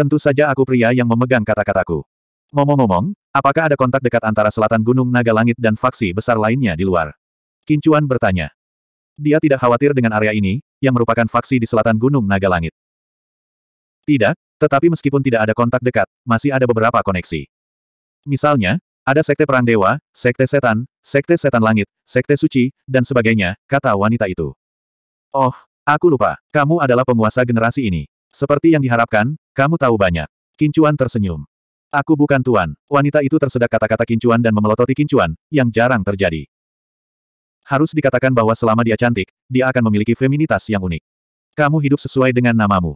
Tentu saja aku pria yang memegang kata-kataku. Ngomong-ngomong, apakah ada kontak dekat antara selatan Gunung Naga Langit dan faksi besar lainnya di luar? Kincuan bertanya. Dia tidak khawatir dengan area ini, yang merupakan faksi di selatan Gunung Naga Langit. Tidak, tetapi meskipun tidak ada kontak dekat, masih ada beberapa koneksi. Misalnya, ada sekte perang dewa, sekte setan, sekte setan langit, sekte suci, dan sebagainya, kata wanita itu. Oh, aku lupa, kamu adalah penguasa generasi ini. Seperti yang diharapkan, kamu tahu banyak. Kincuan tersenyum. Aku bukan tuan. Wanita itu tersedak kata-kata kincuan dan memelototi kincuan, yang jarang terjadi. Harus dikatakan bahwa selama dia cantik, dia akan memiliki feminitas yang unik. Kamu hidup sesuai dengan namamu.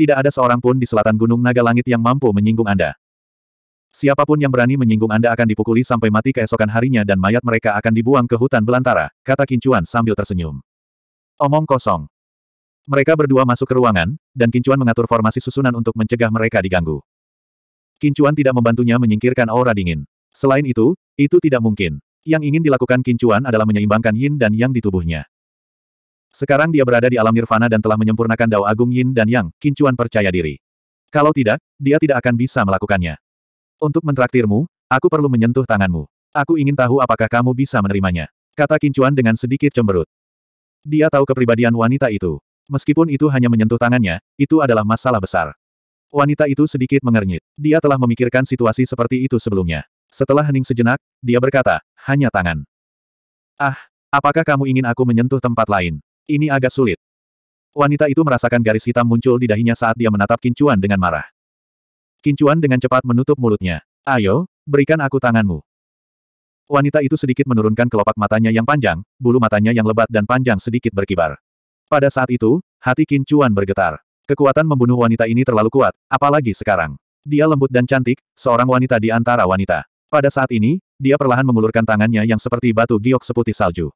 Tidak ada seorang pun di selatan Gunung Naga Langit yang mampu menyinggung Anda. Siapapun yang berani menyinggung Anda akan dipukuli sampai mati keesokan harinya dan mayat mereka akan dibuang ke hutan belantara, kata Kincuan sambil tersenyum. Omong kosong. Mereka berdua masuk ke ruangan, dan Kincuan mengatur formasi susunan untuk mencegah mereka diganggu. Kincuan tidak membantunya menyingkirkan aura dingin. Selain itu, itu tidak mungkin. Yang ingin dilakukan Kincuan adalah menyeimbangkan yin dan yang di tubuhnya. Sekarang dia berada di alam nirvana dan telah menyempurnakan dao agung yin dan yang, Kincuan percaya diri. Kalau tidak, dia tidak akan bisa melakukannya. Untuk mentraktirmu, aku perlu menyentuh tanganmu. Aku ingin tahu apakah kamu bisa menerimanya. Kata Kincuan dengan sedikit cemberut. Dia tahu kepribadian wanita itu. Meskipun itu hanya menyentuh tangannya, itu adalah masalah besar. Wanita itu sedikit mengernyit. Dia telah memikirkan situasi seperti itu sebelumnya. Setelah hening sejenak, dia berkata, hanya tangan. Ah, apakah kamu ingin aku menyentuh tempat lain? Ini agak sulit. Wanita itu merasakan garis hitam muncul di dahinya saat dia menatap Kincuan dengan marah. Kincuan dengan cepat menutup mulutnya. Ayo, berikan aku tanganmu. Wanita itu sedikit menurunkan kelopak matanya yang panjang, bulu matanya yang lebat dan panjang sedikit berkibar. Pada saat itu, hati Qin Chuan bergetar. Kekuatan membunuh wanita ini terlalu kuat, apalagi sekarang. Dia lembut dan cantik, seorang wanita di antara wanita. Pada saat ini, dia perlahan mengulurkan tangannya yang seperti batu giok seputih salju.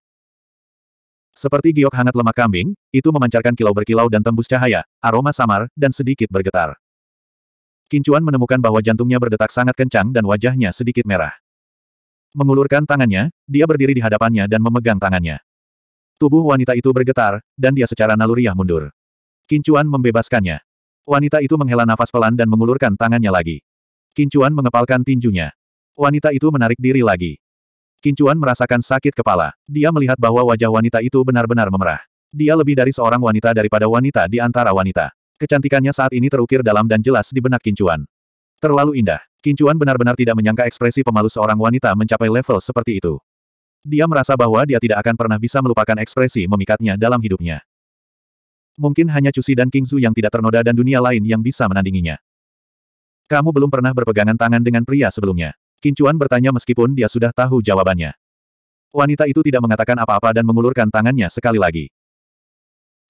Seperti giok hangat lemak kambing, itu memancarkan kilau berkilau dan tembus cahaya, aroma samar, dan sedikit bergetar. Kincuan menemukan bahwa jantungnya berdetak sangat kencang dan wajahnya sedikit merah. Mengulurkan tangannya, dia berdiri di hadapannya dan memegang tangannya. Tubuh wanita itu bergetar, dan dia secara naluriah mundur. Kincuan membebaskannya. Wanita itu menghela nafas pelan dan mengulurkan tangannya lagi. Kincuan mengepalkan tinjunya. Wanita itu menarik diri lagi. Kincuan merasakan sakit kepala. Dia melihat bahwa wajah wanita itu benar-benar memerah. Dia lebih dari seorang wanita daripada wanita di antara wanita. Kecantikannya saat ini terukir dalam dan jelas di benak Kincuan. Terlalu indah. Kincuan benar-benar tidak menyangka ekspresi pemalu seorang wanita mencapai level seperti itu. Dia merasa bahwa dia tidak akan pernah bisa melupakan ekspresi memikatnya dalam hidupnya. Mungkin hanya Cusi dan Kingzu yang tidak ternoda dan dunia lain yang bisa menandinginya. Kamu belum pernah berpegangan tangan dengan pria sebelumnya. Kincuan bertanya meskipun dia sudah tahu jawabannya. Wanita itu tidak mengatakan apa-apa dan mengulurkan tangannya sekali lagi.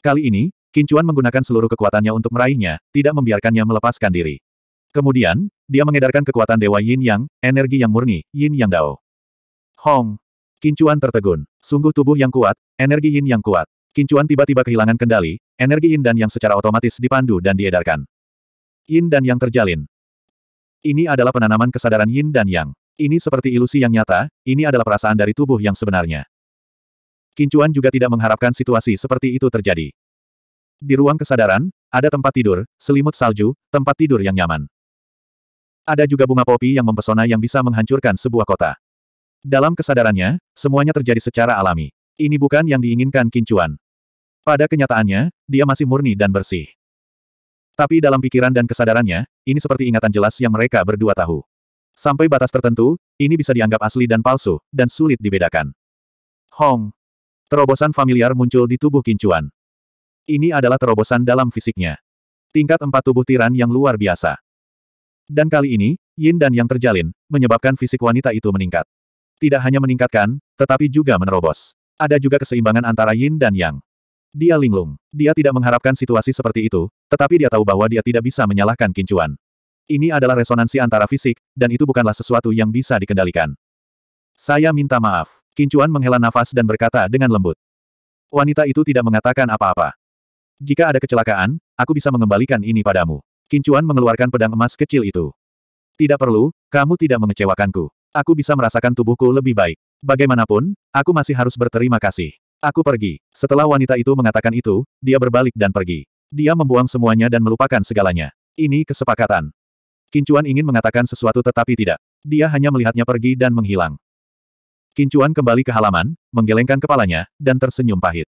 Kali ini, Kincuan menggunakan seluruh kekuatannya untuk meraihnya, tidak membiarkannya melepaskan diri. Kemudian, dia mengedarkan kekuatan Dewa Yin Yang, energi yang murni, Yin Yang Dao. Hong! Kincuan tertegun. Sungguh tubuh yang kuat, energi yin yang kuat. Kincuan tiba-tiba kehilangan kendali, energi yin dan yang secara otomatis dipandu dan diedarkan. Yin dan yang terjalin. Ini adalah penanaman kesadaran yin dan yang. Ini seperti ilusi yang nyata, ini adalah perasaan dari tubuh yang sebenarnya. Kincuan juga tidak mengharapkan situasi seperti itu terjadi. Di ruang kesadaran, ada tempat tidur, selimut salju, tempat tidur yang nyaman. Ada juga bunga popi yang mempesona yang bisa menghancurkan sebuah kota. Dalam kesadarannya, semuanya terjadi secara alami. Ini bukan yang diinginkan Kincuan. Pada kenyataannya, dia masih murni dan bersih. Tapi dalam pikiran dan kesadarannya, ini seperti ingatan jelas yang mereka berdua tahu. Sampai batas tertentu, ini bisa dianggap asli dan palsu, dan sulit dibedakan. Hong. Terobosan familiar muncul di tubuh Kincuan. Ini adalah terobosan dalam fisiknya. Tingkat empat tubuh tiran yang luar biasa. Dan kali ini, yin dan yang terjalin, menyebabkan fisik wanita itu meningkat. Tidak hanya meningkatkan, tetapi juga menerobos. Ada juga keseimbangan antara yin dan yang. Dia linglung. Dia tidak mengharapkan situasi seperti itu, tetapi dia tahu bahwa dia tidak bisa menyalahkan kincuan. Ini adalah resonansi antara fisik, dan itu bukanlah sesuatu yang bisa dikendalikan. Saya minta maaf. Kincuan menghela nafas dan berkata dengan lembut. Wanita itu tidak mengatakan apa-apa. Jika ada kecelakaan, aku bisa mengembalikan ini padamu. Kincuan mengeluarkan pedang emas kecil itu. Tidak perlu, kamu tidak mengecewakanku. Aku bisa merasakan tubuhku lebih baik. Bagaimanapun, aku masih harus berterima kasih. Aku pergi. Setelah wanita itu mengatakan itu, dia berbalik dan pergi. Dia membuang semuanya dan melupakan segalanya. Ini kesepakatan. Kincuan ingin mengatakan sesuatu tetapi tidak. Dia hanya melihatnya pergi dan menghilang. Kincuan kembali ke halaman, menggelengkan kepalanya, dan tersenyum pahit.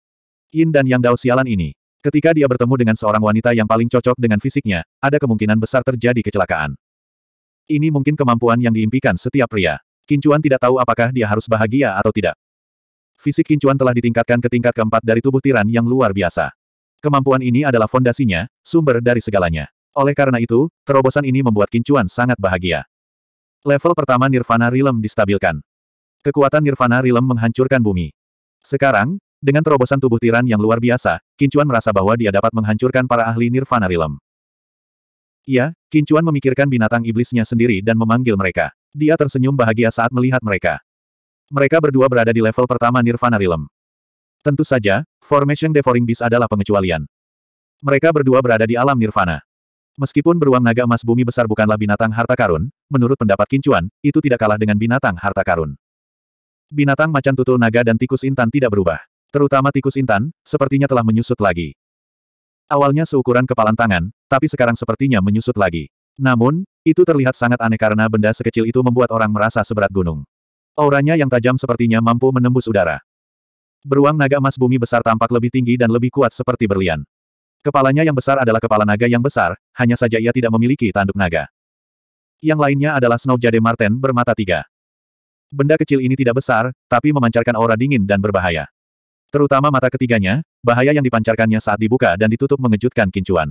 Yin dan Yang Dao sialan ini. Ketika dia bertemu dengan seorang wanita yang paling cocok dengan fisiknya, ada kemungkinan besar terjadi kecelakaan. Ini mungkin kemampuan yang diimpikan setiap pria. Kincuan tidak tahu apakah dia harus bahagia atau tidak. Fisik Kincuan telah ditingkatkan ke tingkat keempat dari tubuh tiran yang luar biasa. Kemampuan ini adalah fondasinya, sumber dari segalanya. Oleh karena itu, terobosan ini membuat Kincuan sangat bahagia. Level pertama Nirvana Realm distabilkan. Kekuatan Nirvana Realm menghancurkan bumi. Sekarang, dengan terobosan tubuh tiran yang luar biasa, Kincuan merasa bahwa dia dapat menghancurkan para ahli Nirvana Realm. Iya, Kincuan memikirkan binatang iblisnya sendiri dan memanggil mereka. Dia tersenyum bahagia saat melihat mereka. Mereka berdua berada di level pertama Nirvana Realm. Tentu saja, Formation Devouring Beast adalah pengecualian. Mereka berdua berada di alam Nirvana. Meskipun beruang naga emas bumi besar bukanlah binatang harta karun, menurut pendapat Kincuan, itu tidak kalah dengan binatang harta karun. Binatang macan tutul naga dan tikus intan tidak berubah. Terutama tikus intan, sepertinya telah menyusut lagi. Awalnya seukuran kepalan tangan, tapi sekarang sepertinya menyusut lagi. Namun, itu terlihat sangat aneh karena benda sekecil itu membuat orang merasa seberat gunung. Auranya yang tajam sepertinya mampu menembus udara. Beruang naga emas bumi besar tampak lebih tinggi dan lebih kuat seperti berlian. Kepalanya yang besar adalah kepala naga yang besar, hanya saja ia tidak memiliki tanduk naga. Yang lainnya adalah Snow Jade Marten bermata tiga. Benda kecil ini tidak besar, tapi memancarkan aura dingin dan berbahaya. Terutama mata ketiganya, bahaya yang dipancarkannya saat dibuka dan ditutup mengejutkan kincuan.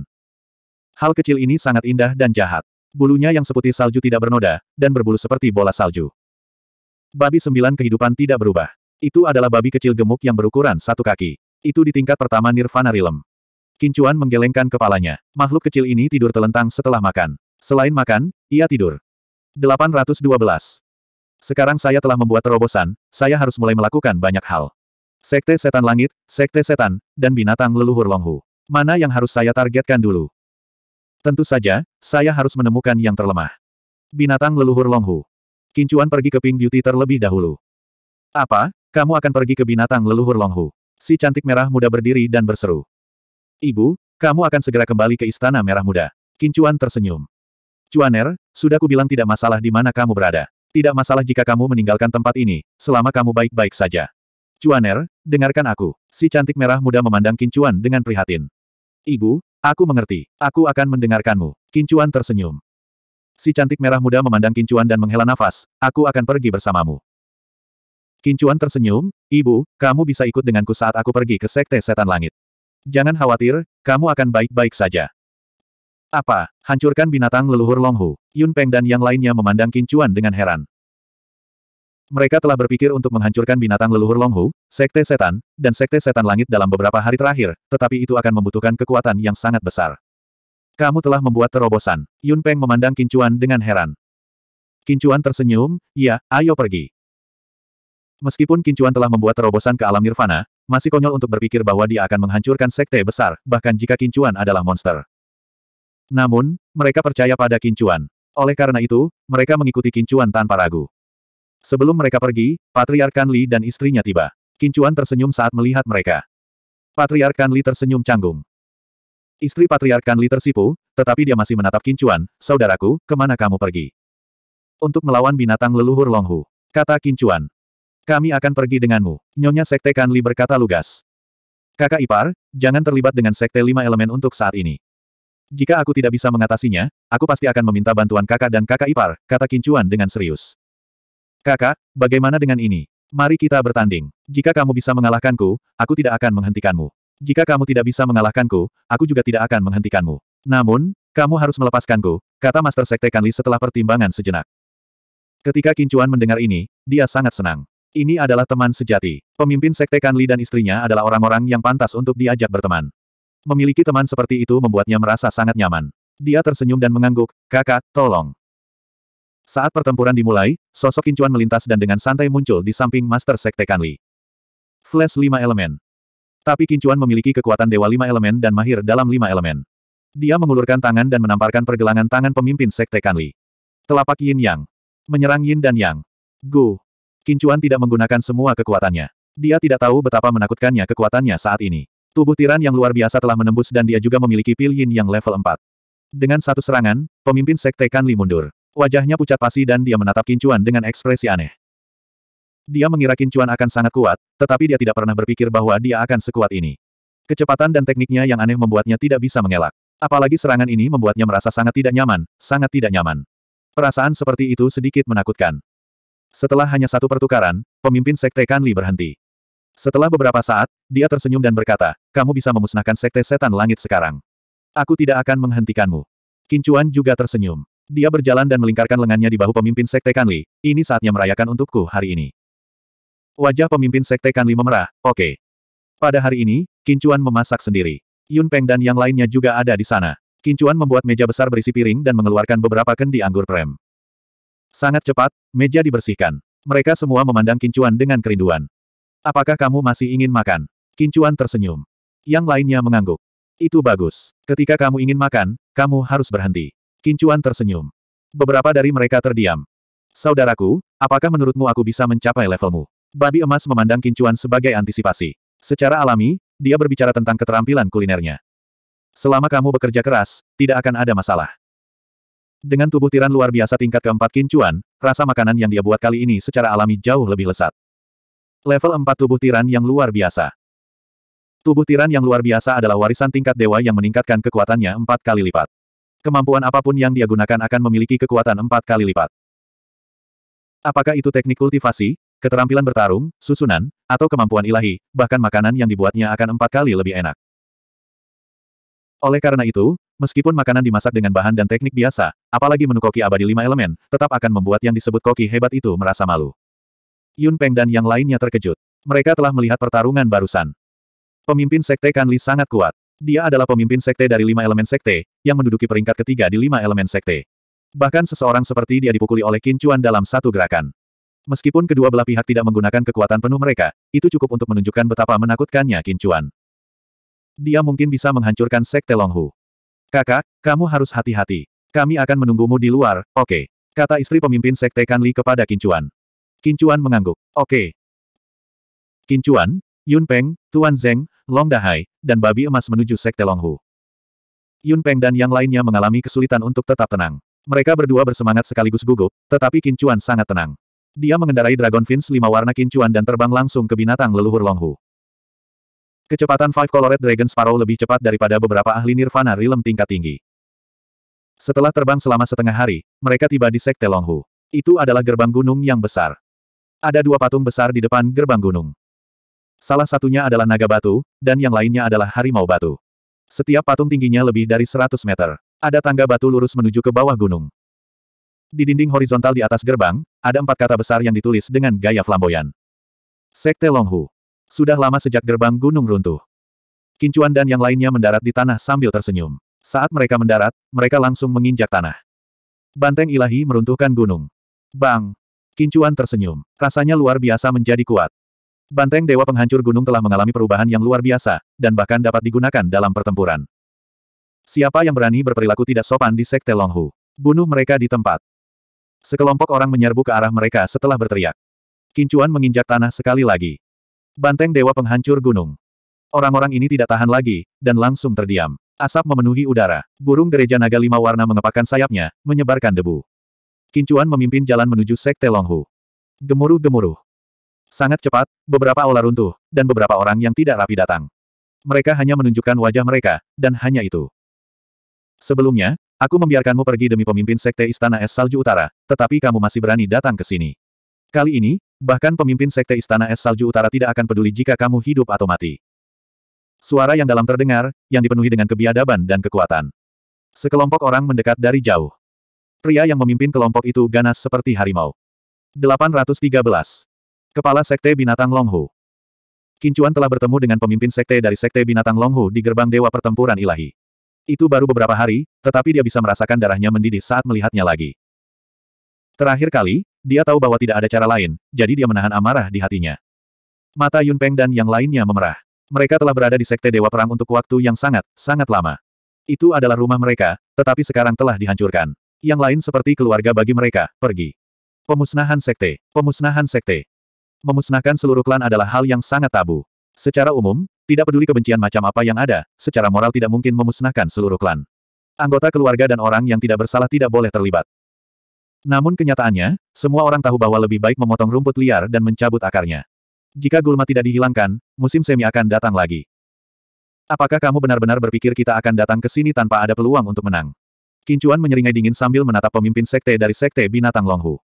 Hal kecil ini sangat indah dan jahat. Bulunya yang seputih salju tidak bernoda, dan berbulu seperti bola salju. Babi sembilan kehidupan tidak berubah. Itu adalah babi kecil gemuk yang berukuran satu kaki. Itu di tingkat pertama Nirvana rilem. Kincuan menggelengkan kepalanya. Makhluk kecil ini tidur telentang setelah makan. Selain makan, ia tidur. 812. Sekarang saya telah membuat terobosan, saya harus mulai melakukan banyak hal. Sekte Setan Langit, Sekte Setan, dan Binatang Leluhur Longhu. Mana yang harus saya targetkan dulu? Tentu saja, saya harus menemukan yang terlemah. Binatang Leluhur Longhu. Kincuan pergi ke Pink Beauty terlebih dahulu. Apa? Kamu akan pergi ke Binatang Leluhur Longhu. Si cantik merah muda berdiri dan berseru. Ibu, kamu akan segera kembali ke Istana Merah Muda. Kincuan tersenyum. Cuaner, sudah kubilang tidak masalah di mana kamu berada. Tidak masalah jika kamu meninggalkan tempat ini, selama kamu baik-baik saja. Cuaner, dengarkan aku. Si cantik merah muda memandang Kincuan dengan prihatin. Ibu, aku mengerti. Aku akan mendengarkanmu. Kincuan tersenyum. Si cantik merah muda memandang Kincuan dan menghela nafas. Aku akan pergi bersamamu. Kincuan tersenyum, Ibu, kamu bisa ikut denganku saat aku pergi ke Sekte Setan Langit. Jangan khawatir, kamu akan baik-baik saja. Apa? Hancurkan binatang leluhur Longhu. Yun Peng dan yang lainnya memandang Kincuan dengan heran. Mereka telah berpikir untuk menghancurkan binatang leluhur Longhu, Sekte Setan, dan Sekte Setan Langit dalam beberapa hari terakhir, tetapi itu akan membutuhkan kekuatan yang sangat besar. Kamu telah membuat terobosan. Yun Peng memandang Kincuan dengan heran. Kincuan tersenyum, ya, ayo pergi. Meskipun Kincuan telah membuat terobosan ke alam nirvana, masih konyol untuk berpikir bahwa dia akan menghancurkan sekte besar, bahkan jika Kincuan adalah monster. Namun, mereka percaya pada Kincuan. Oleh karena itu, mereka mengikuti Kincuan tanpa ragu. Sebelum mereka pergi, Patriarkan Li dan istrinya tiba. Kincuan tersenyum saat melihat mereka. Patriarkan Li tersenyum canggung. Istri Patriarkan Li tersipu, tetapi dia masih menatap Kincuan, saudaraku, kemana kamu pergi? Untuk melawan binatang leluhur Longhu. Kata Kincuan. Kami akan pergi denganmu, Nyonya Sekte Kanli berkata lugas. Kakak ipar, jangan terlibat dengan Sekte Lima Elemen untuk saat ini. Jika aku tidak bisa mengatasinya, aku pasti akan meminta bantuan kakak dan kakak ipar, kata Kincuan dengan serius. Kakak, bagaimana dengan ini? Mari kita bertanding. Jika kamu bisa mengalahkanku, aku tidak akan menghentikanmu. Jika kamu tidak bisa mengalahkanku, aku juga tidak akan menghentikanmu. Namun, kamu harus melepaskanku, kata Master Sekte Kanli setelah pertimbangan sejenak. Ketika Kincuan mendengar ini, dia sangat senang. Ini adalah teman sejati. Pemimpin Sekte Kanli dan istrinya adalah orang-orang yang pantas untuk diajak berteman. Memiliki teman seperti itu membuatnya merasa sangat nyaman. Dia tersenyum dan mengangguk, kakak, tolong. Saat pertempuran dimulai, sosok Kincuan melintas dan dengan santai muncul di samping Master Sekte Kanli. Flash 5 elemen. Tapi Kincuan memiliki kekuatan Dewa 5 elemen dan mahir dalam 5 elemen. Dia mengulurkan tangan dan menamparkan pergelangan tangan pemimpin Sekte Kanli. Telapak Yin Yang. Menyerang Yin dan Yang. Gu. Kincuan tidak menggunakan semua kekuatannya. Dia tidak tahu betapa menakutkannya kekuatannya saat ini. Tubuh tiran yang luar biasa telah menembus dan dia juga memiliki pil Yin yang level 4. Dengan satu serangan, pemimpin Sekte Kanli mundur. Wajahnya pucat pasi dan dia menatap Kincuan dengan ekspresi aneh. Dia mengira Kincuan akan sangat kuat, tetapi dia tidak pernah berpikir bahwa dia akan sekuat ini. Kecepatan dan tekniknya yang aneh membuatnya tidak bisa mengelak. Apalagi serangan ini membuatnya merasa sangat tidak nyaman, sangat tidak nyaman. Perasaan seperti itu sedikit menakutkan. Setelah hanya satu pertukaran, pemimpin Sekte Kanli berhenti. Setelah beberapa saat, dia tersenyum dan berkata, kamu bisa memusnahkan sekte setan langit sekarang. Aku tidak akan menghentikanmu. Kincuan juga tersenyum. Dia berjalan dan melingkarkan lengannya di bahu pemimpin Sekte Kanli. Ini saatnya merayakan untukku hari ini. Wajah pemimpin Sekte Kanli memerah, oke. Okay. Pada hari ini, Kincuan memasak sendiri. Yun Peng dan yang lainnya juga ada di sana. Kincuan membuat meja besar berisi piring dan mengeluarkan beberapa kendi anggur krem. Sangat cepat, meja dibersihkan. Mereka semua memandang Kincuan dengan kerinduan. Apakah kamu masih ingin makan? Kincuan tersenyum. Yang lainnya mengangguk. Itu bagus. Ketika kamu ingin makan, kamu harus berhenti. Kincuan tersenyum. Beberapa dari mereka terdiam. Saudaraku, apakah menurutmu aku bisa mencapai levelmu? Babi emas memandang Kincuan sebagai antisipasi. Secara alami, dia berbicara tentang keterampilan kulinernya. Selama kamu bekerja keras, tidak akan ada masalah. Dengan tubuh tiran luar biasa tingkat keempat kincuan, rasa makanan yang dia buat kali ini secara alami jauh lebih lesat. Level 4 tubuh tiran yang luar biasa. Tubuh tiran yang luar biasa adalah warisan tingkat dewa yang meningkatkan kekuatannya empat kali lipat. Kemampuan apapun yang dia gunakan akan memiliki kekuatan empat kali lipat. Apakah itu teknik kultivasi, keterampilan bertarung, susunan, atau kemampuan ilahi, bahkan makanan yang dibuatnya akan empat kali lebih enak. Oleh karena itu, meskipun makanan dimasak dengan bahan dan teknik biasa, apalagi menu koki abadi lima elemen, tetap akan membuat yang disebut koki hebat itu merasa malu. Yun Peng dan yang lainnya terkejut. Mereka telah melihat pertarungan barusan. Pemimpin Sekte Kanli sangat kuat. Dia adalah pemimpin sekte dari lima elemen sekte, yang menduduki peringkat ketiga di lima elemen sekte. Bahkan seseorang seperti dia dipukuli oleh kincuan dalam satu gerakan. Meskipun kedua belah pihak tidak menggunakan kekuatan penuh mereka, itu cukup untuk menunjukkan betapa menakutkannya kincuan. Dia mungkin bisa menghancurkan sekte Longhu. Kakak, kamu harus hati-hati. Kami akan menunggumu di luar, oke. Okay. Kata istri pemimpin sekte Kanli kepada Kincuan. Kincuan mengangguk. Oke. Okay. Kincuan, Yun Peng, Tuan Zeng, Long Dahai, dan babi emas menuju Sekte Longhu. Yun Peng dan yang lainnya mengalami kesulitan untuk tetap tenang. Mereka berdua bersemangat sekaligus gugup, tetapi Kincuan sangat tenang. Dia mengendarai Dragon Fins lima warna Kincuan dan terbang langsung ke binatang leluhur Longhu. Kecepatan Five Colored Dragon Sparrow lebih cepat daripada beberapa ahli Nirvana Realm tingkat tinggi. Setelah terbang selama setengah hari, mereka tiba di Sekte Longhu. Itu adalah gerbang gunung yang besar. Ada dua patung besar di depan gerbang gunung. Salah satunya adalah naga batu, dan yang lainnya adalah harimau batu. Setiap patung tingginya lebih dari 100 meter. Ada tangga batu lurus menuju ke bawah gunung. Di dinding horizontal di atas gerbang, ada empat kata besar yang ditulis dengan gaya flamboyan. Sekte Longhu. Sudah lama sejak gerbang gunung runtuh. Kincuan dan yang lainnya mendarat di tanah sambil tersenyum. Saat mereka mendarat, mereka langsung menginjak tanah. Banteng ilahi meruntuhkan gunung. Bang! Kincuan tersenyum. Rasanya luar biasa menjadi kuat. Banteng Dewa Penghancur Gunung telah mengalami perubahan yang luar biasa, dan bahkan dapat digunakan dalam pertempuran. Siapa yang berani berperilaku tidak sopan di Sekte Longhu? Bunuh mereka di tempat. Sekelompok orang menyerbu ke arah mereka setelah berteriak. Kincuan menginjak tanah sekali lagi. Banteng Dewa Penghancur Gunung. Orang-orang ini tidak tahan lagi, dan langsung terdiam. Asap memenuhi udara. Burung gereja naga lima warna mengepakkan sayapnya, menyebarkan debu. Kincuan memimpin jalan menuju Sekte Longhu. Gemuruh-gemuruh. Sangat cepat, beberapa aula runtuh, dan beberapa orang yang tidak rapi datang. Mereka hanya menunjukkan wajah mereka, dan hanya itu. Sebelumnya, aku membiarkanmu pergi demi pemimpin Sekte Istana Es Salju Utara, tetapi kamu masih berani datang ke sini. Kali ini, bahkan pemimpin Sekte Istana Es Salju Utara tidak akan peduli jika kamu hidup atau mati. Suara yang dalam terdengar, yang dipenuhi dengan kebiadaban dan kekuatan. Sekelompok orang mendekat dari jauh. Pria yang memimpin kelompok itu ganas seperti harimau. 813. Kepala Sekte Binatang Longhu. Kincuan telah bertemu dengan pemimpin sekte dari Sekte Binatang Longhu di gerbang Dewa Pertempuran Ilahi. Itu baru beberapa hari, tetapi dia bisa merasakan darahnya mendidih saat melihatnya lagi. Terakhir kali, dia tahu bahwa tidak ada cara lain, jadi dia menahan amarah di hatinya. Mata Yunpeng dan yang lainnya memerah. Mereka telah berada di Sekte Dewa Perang untuk waktu yang sangat, sangat lama. Itu adalah rumah mereka, tetapi sekarang telah dihancurkan. Yang lain seperti keluarga bagi mereka, pergi. Pemusnahan Sekte, Pemusnahan Sekte memusnahkan seluruh klan adalah hal yang sangat tabu. Secara umum, tidak peduli kebencian macam apa yang ada, secara moral tidak mungkin memusnahkan seluruh klan. Anggota keluarga dan orang yang tidak bersalah tidak boleh terlibat. Namun kenyataannya, semua orang tahu bahwa lebih baik memotong rumput liar dan mencabut akarnya. Jika gulma tidak dihilangkan, musim semi akan datang lagi. Apakah kamu benar-benar berpikir kita akan datang ke sini tanpa ada peluang untuk menang? Kincuan menyeringai dingin sambil menatap pemimpin sekte dari sekte binatang Longhu.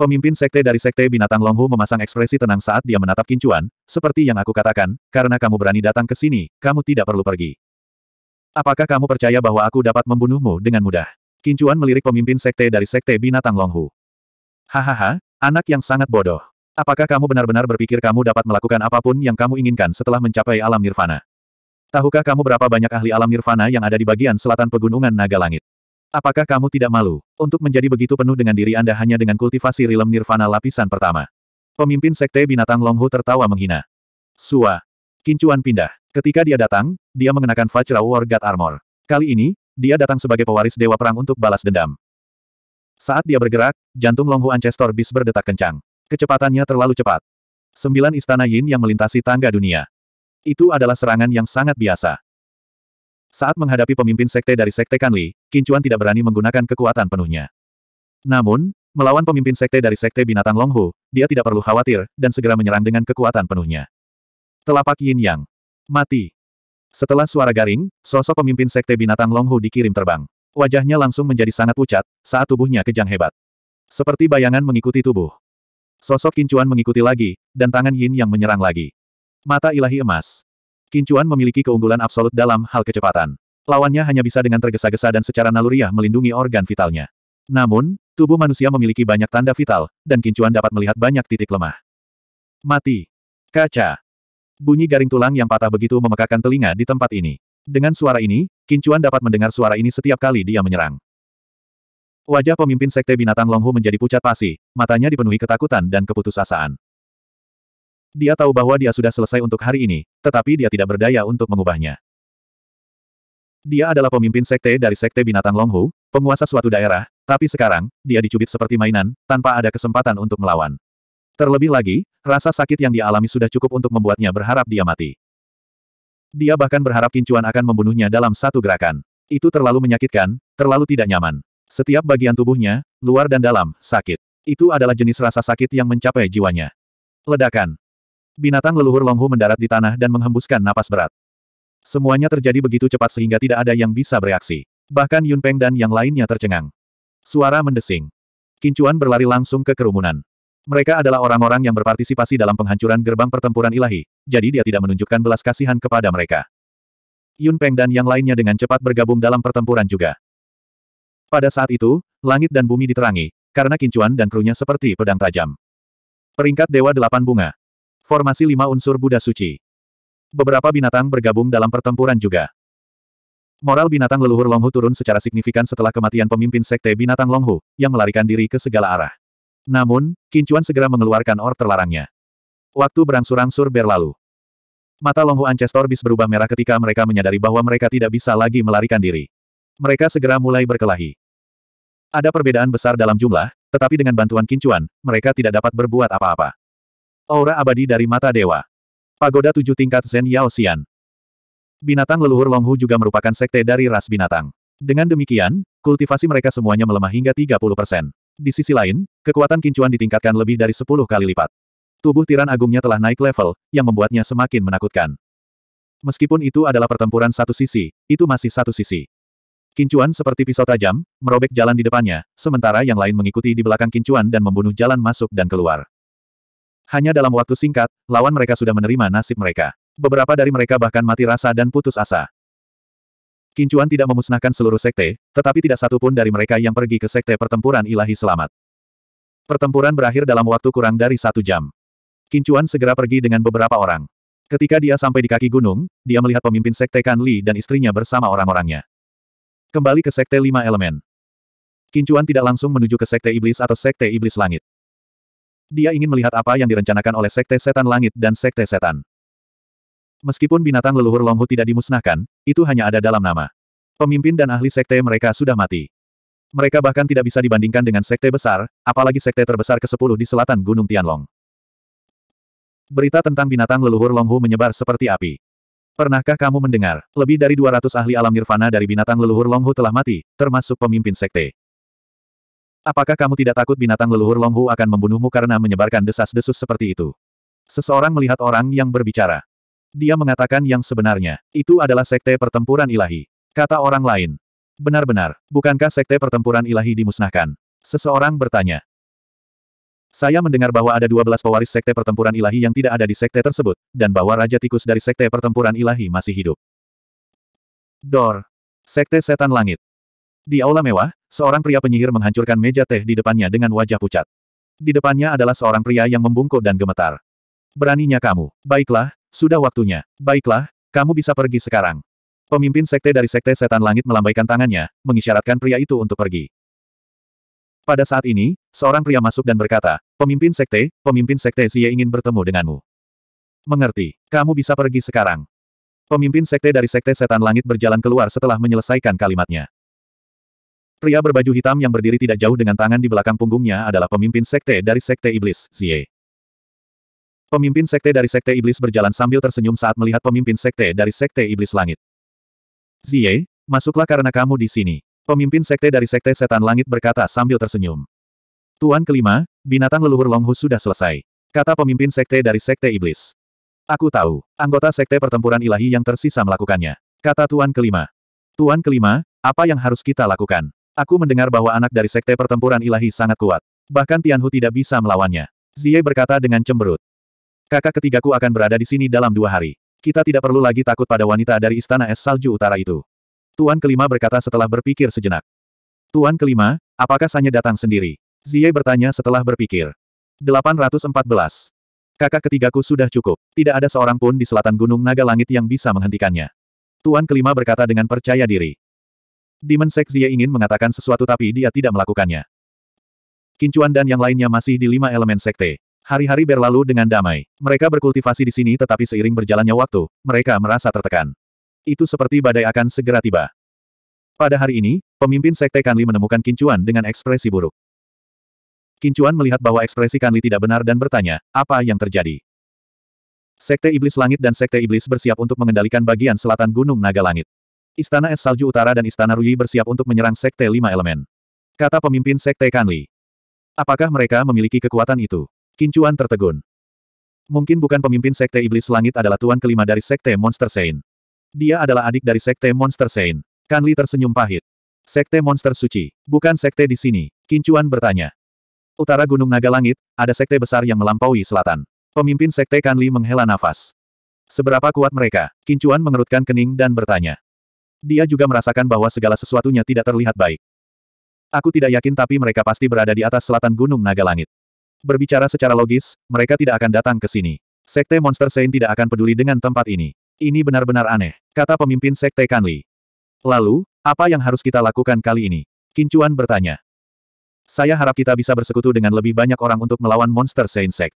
Pemimpin sekte dari sekte binatang Longhu memasang ekspresi tenang saat dia menatap Kincuan, seperti yang aku katakan, karena kamu berani datang ke sini, kamu tidak perlu pergi. Apakah kamu percaya bahwa aku dapat membunuhmu dengan mudah? Kincuan melirik pemimpin sekte dari sekte binatang Longhu. Hahaha, anak yang sangat bodoh. Apakah kamu benar-benar berpikir kamu dapat melakukan apapun yang kamu inginkan setelah mencapai alam nirvana? Tahukah kamu berapa banyak ahli alam nirvana yang ada di bagian selatan pegunungan naga langit? Apakah kamu tidak malu, untuk menjadi begitu penuh dengan diri Anda hanya dengan kultivasi rilem nirvana lapisan pertama? Pemimpin sekte binatang Longhu tertawa menghina. Sua. Kincuan pindah. Ketika dia datang, dia mengenakan Vajra War God Armor. Kali ini, dia datang sebagai pewaris Dewa Perang untuk balas dendam. Saat dia bergerak, jantung Longhu Ancestor Beast berdetak kencang. Kecepatannya terlalu cepat. Sembilan istana Yin yang melintasi tangga dunia. Itu adalah serangan yang sangat biasa. Saat menghadapi pemimpin sekte dari sekte Kanli, Kincuan tidak berani menggunakan kekuatan penuhnya. Namun, melawan pemimpin sekte dari sekte binatang Longhu, dia tidak perlu khawatir, dan segera menyerang dengan kekuatan penuhnya. Telapak Yin Yang. Mati. Setelah suara garing, sosok pemimpin sekte binatang Longhu dikirim terbang. Wajahnya langsung menjadi sangat pucat, saat tubuhnya kejang hebat. Seperti bayangan mengikuti tubuh. Sosok Kincuan mengikuti lagi, dan tangan Yin Yang menyerang lagi. Mata ilahi emas. Kincuan memiliki keunggulan absolut dalam hal kecepatan. Lawannya hanya bisa dengan tergesa-gesa dan secara naluriah melindungi organ vitalnya. Namun, tubuh manusia memiliki banyak tanda vital, dan Kincuan dapat melihat banyak titik lemah. Mati. Kaca. Bunyi garing tulang yang patah begitu memekakan telinga di tempat ini. Dengan suara ini, Kincuan dapat mendengar suara ini setiap kali dia menyerang. Wajah pemimpin Sekte Binatang Longhu menjadi pucat pasi, matanya dipenuhi ketakutan dan keputusasaan. Dia tahu bahwa dia sudah selesai untuk hari ini, tetapi dia tidak berdaya untuk mengubahnya. Dia adalah pemimpin sekte dari sekte binatang Longhu, penguasa suatu daerah, tapi sekarang, dia dicubit seperti mainan, tanpa ada kesempatan untuk melawan. Terlebih lagi, rasa sakit yang dia alami sudah cukup untuk membuatnya berharap dia mati. Dia bahkan berharap Kincuan akan membunuhnya dalam satu gerakan. Itu terlalu menyakitkan, terlalu tidak nyaman. Setiap bagian tubuhnya, luar dan dalam, sakit. Itu adalah jenis rasa sakit yang mencapai jiwanya. Ledakan. Binatang leluhur Longhu mendarat di tanah dan menghembuskan napas berat. Semuanya terjadi begitu cepat sehingga tidak ada yang bisa bereaksi. Bahkan Yun Peng dan yang lainnya tercengang. Suara mendesing. Kincuan berlari langsung ke kerumunan. Mereka adalah orang-orang yang berpartisipasi dalam penghancuran gerbang pertempuran ilahi, jadi dia tidak menunjukkan belas kasihan kepada mereka. Yun Peng dan yang lainnya dengan cepat bergabung dalam pertempuran juga. Pada saat itu, langit dan bumi diterangi, karena kincuan dan krunya seperti pedang tajam. Peringkat Dewa Delapan Bunga Formasi lima unsur Buddha Suci. Beberapa binatang bergabung dalam pertempuran juga. Moral binatang leluhur Longhu turun secara signifikan setelah kematian pemimpin sekte binatang Longhu, yang melarikan diri ke segala arah. Namun, Kincuan segera mengeluarkan or terlarangnya. Waktu berangsur-angsur berlalu. Mata Longhu Ancestor Bis berubah merah ketika mereka menyadari bahwa mereka tidak bisa lagi melarikan diri. Mereka segera mulai berkelahi. Ada perbedaan besar dalam jumlah, tetapi dengan bantuan Kincuan, mereka tidak dapat berbuat apa-apa. Aura abadi dari mata dewa. Pagoda tujuh tingkat Zen Yao Xian. Binatang leluhur Longhu juga merupakan sekte dari ras binatang. Dengan demikian, kultivasi mereka semuanya melemah hingga 30%. Di sisi lain, kekuatan kincuan ditingkatkan lebih dari 10 kali lipat. Tubuh tiran agungnya telah naik level, yang membuatnya semakin menakutkan. Meskipun itu adalah pertempuran satu sisi, itu masih satu sisi. Kincuan seperti pisau tajam, merobek jalan di depannya, sementara yang lain mengikuti di belakang kincuan dan membunuh jalan masuk dan keluar. Hanya dalam waktu singkat, lawan mereka sudah menerima nasib mereka. Beberapa dari mereka bahkan mati rasa dan putus asa. Kincuan tidak memusnahkan seluruh sekte, tetapi tidak satu pun dari mereka yang pergi ke sekte pertempuran ilahi selamat. Pertempuran berakhir dalam waktu kurang dari satu jam. Kincuan segera pergi dengan beberapa orang. Ketika dia sampai di kaki gunung, dia melihat pemimpin sekte Kan Li dan istrinya bersama orang-orangnya. Kembali ke sekte lima elemen. Kincuan tidak langsung menuju ke sekte iblis atau sekte iblis langit. Dia ingin melihat apa yang direncanakan oleh Sekte Setan Langit dan Sekte Setan. Meskipun binatang leluhur Longhu tidak dimusnahkan, itu hanya ada dalam nama. Pemimpin dan ahli sekte mereka sudah mati. Mereka bahkan tidak bisa dibandingkan dengan sekte besar, apalagi sekte terbesar ke-10 di selatan Gunung Tianlong. Berita tentang binatang leluhur Longhu menyebar seperti api. Pernahkah kamu mendengar, lebih dari 200 ahli alam nirvana dari binatang leluhur Longhu telah mati, termasuk pemimpin sekte. Apakah kamu tidak takut binatang leluhur Longhu akan membunuhmu karena menyebarkan desas-desus seperti itu? Seseorang melihat orang yang berbicara. Dia mengatakan yang sebenarnya, itu adalah sekte pertempuran ilahi. Kata orang lain. Benar-benar, bukankah sekte pertempuran ilahi dimusnahkan? Seseorang bertanya. Saya mendengar bahwa ada 12 pewaris sekte pertempuran ilahi yang tidak ada di sekte tersebut, dan bahwa Raja Tikus dari sekte pertempuran ilahi masih hidup. Dor. Sekte Setan Langit. Di Aula Mewah, Seorang pria penyihir menghancurkan meja teh di depannya dengan wajah pucat. Di depannya adalah seorang pria yang membungkuk dan gemetar. Beraninya kamu. Baiklah, sudah waktunya. Baiklah, kamu bisa pergi sekarang. Pemimpin sekte dari sekte setan langit melambaikan tangannya, mengisyaratkan pria itu untuk pergi. Pada saat ini, seorang pria masuk dan berkata, Pemimpin sekte, pemimpin sekte Zie ingin bertemu denganmu. Mengerti, kamu bisa pergi sekarang. Pemimpin sekte dari sekte setan langit berjalan keluar setelah menyelesaikan kalimatnya. Pria berbaju hitam yang berdiri tidak jauh dengan tangan di belakang punggungnya adalah pemimpin sekte dari sekte iblis, Zie, Pemimpin sekte dari sekte iblis berjalan sambil tersenyum saat melihat pemimpin sekte dari sekte iblis langit. Zie, masuklah karena kamu di sini. Pemimpin sekte dari sekte setan langit berkata sambil tersenyum. Tuan kelima, binatang leluhur Longhu sudah selesai. Kata pemimpin sekte dari sekte iblis. Aku tahu, anggota sekte pertempuran ilahi yang tersisa melakukannya. Kata Tuan kelima. Tuan kelima, apa yang harus kita lakukan? Aku mendengar bahwa anak dari sekte pertempuran ilahi sangat kuat. Bahkan Tianhu tidak bisa melawannya. Zie berkata dengan cemberut. Kakak ketigaku akan berada di sini dalam dua hari. Kita tidak perlu lagi takut pada wanita dari istana es salju utara itu. Tuan kelima berkata setelah berpikir sejenak. Tuan kelima, apakah Sanya datang sendiri? Zie bertanya setelah berpikir. 814. Kakak ketigaku sudah cukup. Tidak ada seorang pun di selatan Gunung Naga Langit yang bisa menghentikannya. Tuan kelima berkata dengan percaya diri. Demon Sek Xie ingin mengatakan sesuatu tapi dia tidak melakukannya. Kincuan dan yang lainnya masih di lima elemen sekte. Hari-hari berlalu dengan damai. Mereka berkultivasi di sini tetapi seiring berjalannya waktu, mereka merasa tertekan. Itu seperti badai akan segera tiba. Pada hari ini, pemimpin sekte Kanli menemukan Kincuan dengan ekspresi buruk. Kincuan melihat bahwa ekspresi Kanli tidak benar dan bertanya, apa yang terjadi? Sekte Iblis Langit dan Sekte Iblis bersiap untuk mengendalikan bagian selatan Gunung Naga Langit. Istana Es Salju Utara dan Istana Ruyi bersiap untuk menyerang Sekte Lima Elemen. Kata pemimpin Sekte Kanli. Apakah mereka memiliki kekuatan itu? Kincuan tertegun. Mungkin bukan pemimpin Sekte Iblis Langit adalah tuan kelima dari Sekte Monster Sein. Dia adalah adik dari Sekte Monster Sein. Kanli tersenyum pahit. Sekte Monster Suci. Bukan Sekte di sini. Kincuan bertanya. Utara Gunung Naga Langit, ada Sekte besar yang melampaui selatan. Pemimpin Sekte Kanli menghela nafas. Seberapa kuat mereka? Kincuan mengerutkan kening dan bertanya. Dia juga merasakan bahwa segala sesuatunya tidak terlihat baik. Aku tidak yakin tapi mereka pasti berada di atas selatan Gunung Naga Langit. Berbicara secara logis, mereka tidak akan datang ke sini. Sekte Monster Saint tidak akan peduli dengan tempat ini. Ini benar-benar aneh, kata pemimpin Sekte Kanli. Lalu, apa yang harus kita lakukan kali ini? Kincuan bertanya. Saya harap kita bisa bersekutu dengan lebih banyak orang untuk melawan Monster Saint Sek.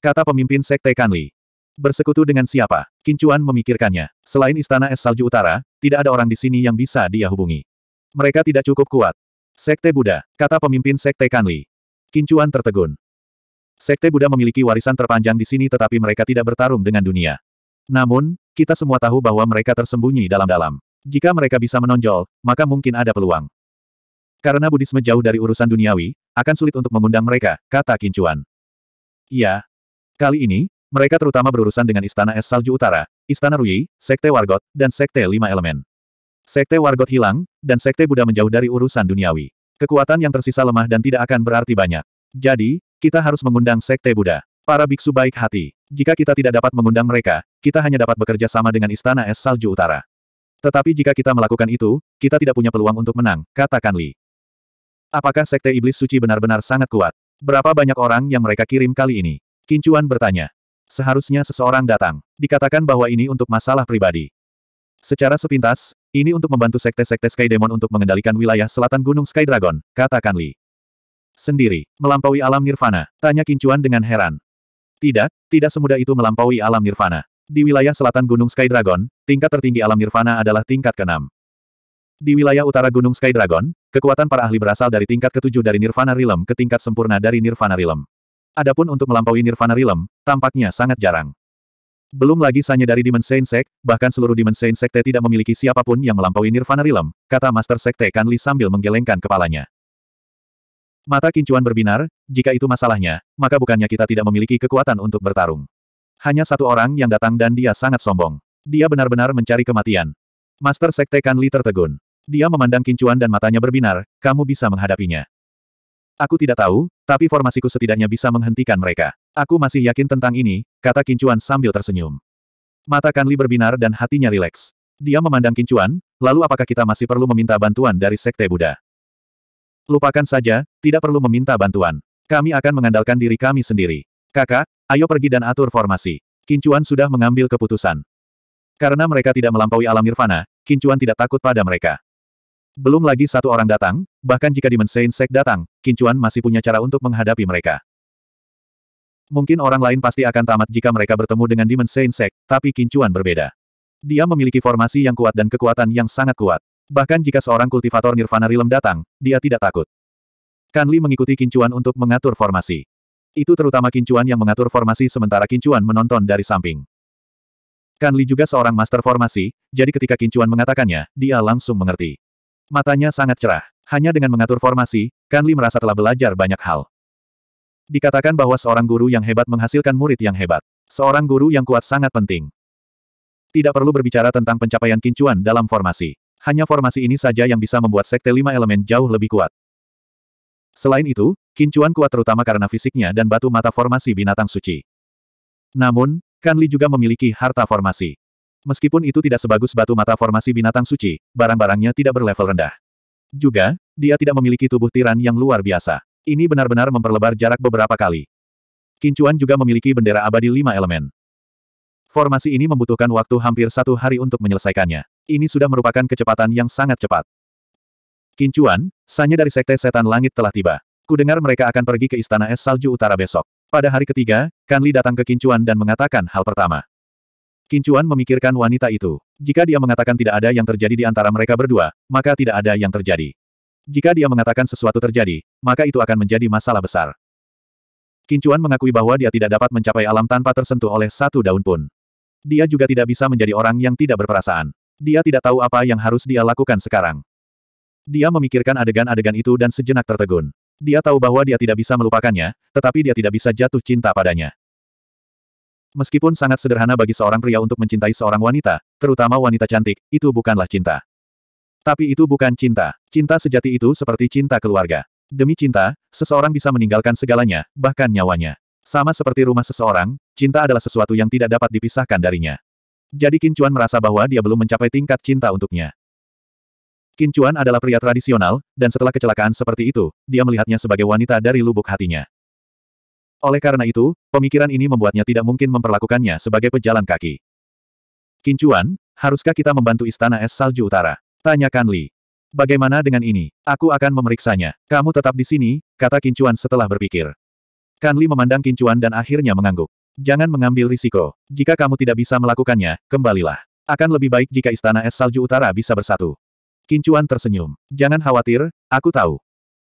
Kata pemimpin Sekte Kanli. Bersekutu dengan siapa? Kincuan memikirkannya. Selain Istana Es Salju Utara, tidak ada orang di sini yang bisa dia hubungi. Mereka tidak cukup kuat. Sekte Buddha, kata pemimpin Sekte Kanli. Kincuan tertegun. Sekte Buddha memiliki warisan terpanjang di sini tetapi mereka tidak bertarung dengan dunia. Namun, kita semua tahu bahwa mereka tersembunyi dalam-dalam. Jika mereka bisa menonjol, maka mungkin ada peluang. Karena Budisme jauh dari urusan duniawi, akan sulit untuk mengundang mereka, kata Kincuan. Iya. Kali ini, mereka terutama berurusan dengan Istana Es Salju Utara, Istana Rui, Sekte Wargot, dan Sekte Lima Elemen. Sekte Wargot hilang, dan Sekte Buddha menjauh dari urusan duniawi. Kekuatan yang tersisa lemah dan tidak akan berarti banyak. Jadi, kita harus mengundang Sekte Buddha. Para biksu baik hati. Jika kita tidak dapat mengundang mereka, kita hanya dapat bekerja sama dengan Istana Es Salju Utara. Tetapi jika kita melakukan itu, kita tidak punya peluang untuk menang, katakan Li. Apakah Sekte Iblis Suci benar-benar sangat kuat? Berapa banyak orang yang mereka kirim kali ini? Kincuan bertanya. Seharusnya seseorang datang. Dikatakan bahwa ini untuk masalah pribadi. Secara sepintas, ini untuk membantu sekte-sekte Sky Demon untuk mengendalikan wilayah selatan Gunung Sky Dragon, katakan Li. Sendiri, melampaui alam nirvana, tanya Kincuan dengan heran. Tidak, tidak semudah itu melampaui alam nirvana. Di wilayah selatan Gunung Sky Dragon, tingkat tertinggi alam nirvana adalah tingkat ke-6. Di wilayah utara Gunung Sky Dragon, kekuatan para ahli berasal dari tingkat ketujuh dari Nirvana Realm ke tingkat sempurna dari Nirvana Realm. Adapun untuk melampaui Nirvana Realm, tampaknya sangat jarang. Belum lagi sanya dari Demon Saint Sek, bahkan seluruh Demon Saint Sekte tidak memiliki siapapun yang melampaui Nirvana Realm, kata Master Sekte kan Li sambil menggelengkan kepalanya. Mata kincuan berbinar, jika itu masalahnya, maka bukannya kita tidak memiliki kekuatan untuk bertarung. Hanya satu orang yang datang dan dia sangat sombong. Dia benar-benar mencari kematian. Master Sekte kan Li tertegun. Dia memandang kincuan dan matanya berbinar, kamu bisa menghadapinya. Aku tidak tahu, tapi formasiku setidaknya bisa menghentikan mereka. Aku masih yakin tentang ini, kata Kincuan sambil tersenyum. Mata Kanli berbinar dan hatinya rileks. Dia memandang Kincuan, lalu apakah kita masih perlu meminta bantuan dari Sekte Buddha? Lupakan saja, tidak perlu meminta bantuan. Kami akan mengandalkan diri kami sendiri. Kakak, ayo pergi dan atur formasi. Kincuan sudah mengambil keputusan. Karena mereka tidak melampaui alam nirvana, Kincuan tidak takut pada mereka. Belum lagi satu orang datang, bahkan jika Saint Sek datang, Kincuan masih punya cara untuk menghadapi mereka. Mungkin orang lain pasti akan tamat jika mereka bertemu dengan Saint Sek, tapi Kincuan berbeda. Dia memiliki formasi yang kuat dan kekuatan yang sangat kuat. Bahkan jika seorang kultivator Nirvana Rilem datang, dia tidak takut. Kanli mengikuti Kincuan untuk mengatur formasi. Itu terutama Kincuan yang mengatur formasi sementara Kincuan menonton dari samping. Kanli juga seorang master formasi, jadi ketika Kincuan mengatakannya, dia langsung mengerti. Matanya sangat cerah. Hanya dengan mengatur formasi, Kanli merasa telah belajar banyak hal. Dikatakan bahwa seorang guru yang hebat menghasilkan murid yang hebat. Seorang guru yang kuat sangat penting. Tidak perlu berbicara tentang pencapaian kincuan dalam formasi. Hanya formasi ini saja yang bisa membuat sekte lima elemen jauh lebih kuat. Selain itu, kincuan kuat terutama karena fisiknya dan batu mata formasi binatang suci. Namun, Kanli juga memiliki harta formasi. Meskipun itu tidak sebagus batu mata formasi binatang suci, barang-barangnya tidak berlevel rendah. Juga, dia tidak memiliki tubuh tiran yang luar biasa. Ini benar-benar memperlebar jarak beberapa kali. Kincuan juga memiliki bendera abadi lima elemen. Formasi ini membutuhkan waktu hampir satu hari untuk menyelesaikannya. Ini sudah merupakan kecepatan yang sangat cepat. Kincuan, sanya dari Sekte Setan Langit telah tiba. Kudengar mereka akan pergi ke Istana Es Salju Utara besok. Pada hari ketiga, Kanli datang ke Kincuan dan mengatakan hal pertama. Kincuan memikirkan wanita itu. Jika dia mengatakan tidak ada yang terjadi di antara mereka berdua, maka tidak ada yang terjadi. Jika dia mengatakan sesuatu terjadi, maka itu akan menjadi masalah besar. Kincuan mengakui bahwa dia tidak dapat mencapai alam tanpa tersentuh oleh satu daun pun. Dia juga tidak bisa menjadi orang yang tidak berperasaan. Dia tidak tahu apa yang harus dia lakukan sekarang. Dia memikirkan adegan-adegan itu dan sejenak tertegun. Dia tahu bahwa dia tidak bisa melupakannya, tetapi dia tidak bisa jatuh cinta padanya. Meskipun sangat sederhana bagi seorang pria untuk mencintai seorang wanita, terutama wanita cantik, itu bukanlah cinta. Tapi itu bukan cinta. Cinta sejati itu seperti cinta keluarga. Demi cinta, seseorang bisa meninggalkan segalanya, bahkan nyawanya. Sama seperti rumah seseorang, cinta adalah sesuatu yang tidak dapat dipisahkan darinya. Jadi Chuan merasa bahwa dia belum mencapai tingkat cinta untuknya. Chuan adalah pria tradisional, dan setelah kecelakaan seperti itu, dia melihatnya sebagai wanita dari lubuk hatinya. Oleh karena itu, pemikiran ini membuatnya tidak mungkin memperlakukannya sebagai pejalan kaki. Kincuan, haruskah kita membantu Istana Es Salju Utara? Tanyakan Li. Bagaimana dengan ini? Aku akan memeriksanya. Kamu tetap di sini, kata Kincuan setelah berpikir. Kanli memandang Kincuan dan akhirnya mengangguk. Jangan mengambil risiko. Jika kamu tidak bisa melakukannya, kembalilah. Akan lebih baik jika Istana Es Salju Utara bisa bersatu. Kincuan tersenyum. Jangan khawatir, aku tahu.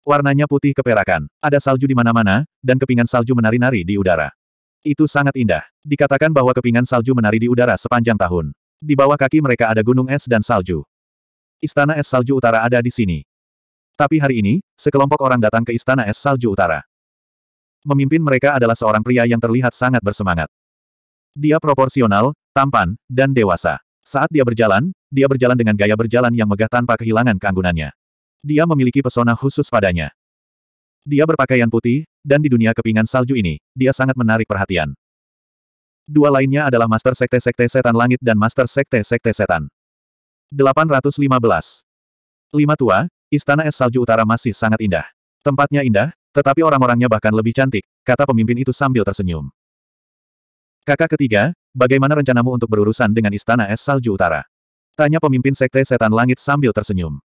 Warnanya putih keperakan, ada salju di mana-mana, dan kepingan salju menari-nari di udara. Itu sangat indah. Dikatakan bahwa kepingan salju menari di udara sepanjang tahun. Di bawah kaki mereka ada gunung es dan salju. Istana es salju utara ada di sini. Tapi hari ini, sekelompok orang datang ke istana es salju utara. Memimpin mereka adalah seorang pria yang terlihat sangat bersemangat. Dia proporsional, tampan, dan dewasa. Saat dia berjalan, dia berjalan dengan gaya berjalan yang megah tanpa kehilangan keanggunannya. Dia memiliki pesona khusus padanya. Dia berpakaian putih, dan di dunia kepingan salju ini, dia sangat menarik perhatian. Dua lainnya adalah Master Sekte-Sekte Setan Langit dan Master Sekte-Sekte Setan. 815. Lima Tua, Istana Es Salju Utara masih sangat indah. Tempatnya indah, tetapi orang-orangnya bahkan lebih cantik, kata pemimpin itu sambil tersenyum. Kakak ketiga, bagaimana rencanamu untuk berurusan dengan Istana Es Salju Utara? Tanya pemimpin Sekte Setan Langit sambil tersenyum.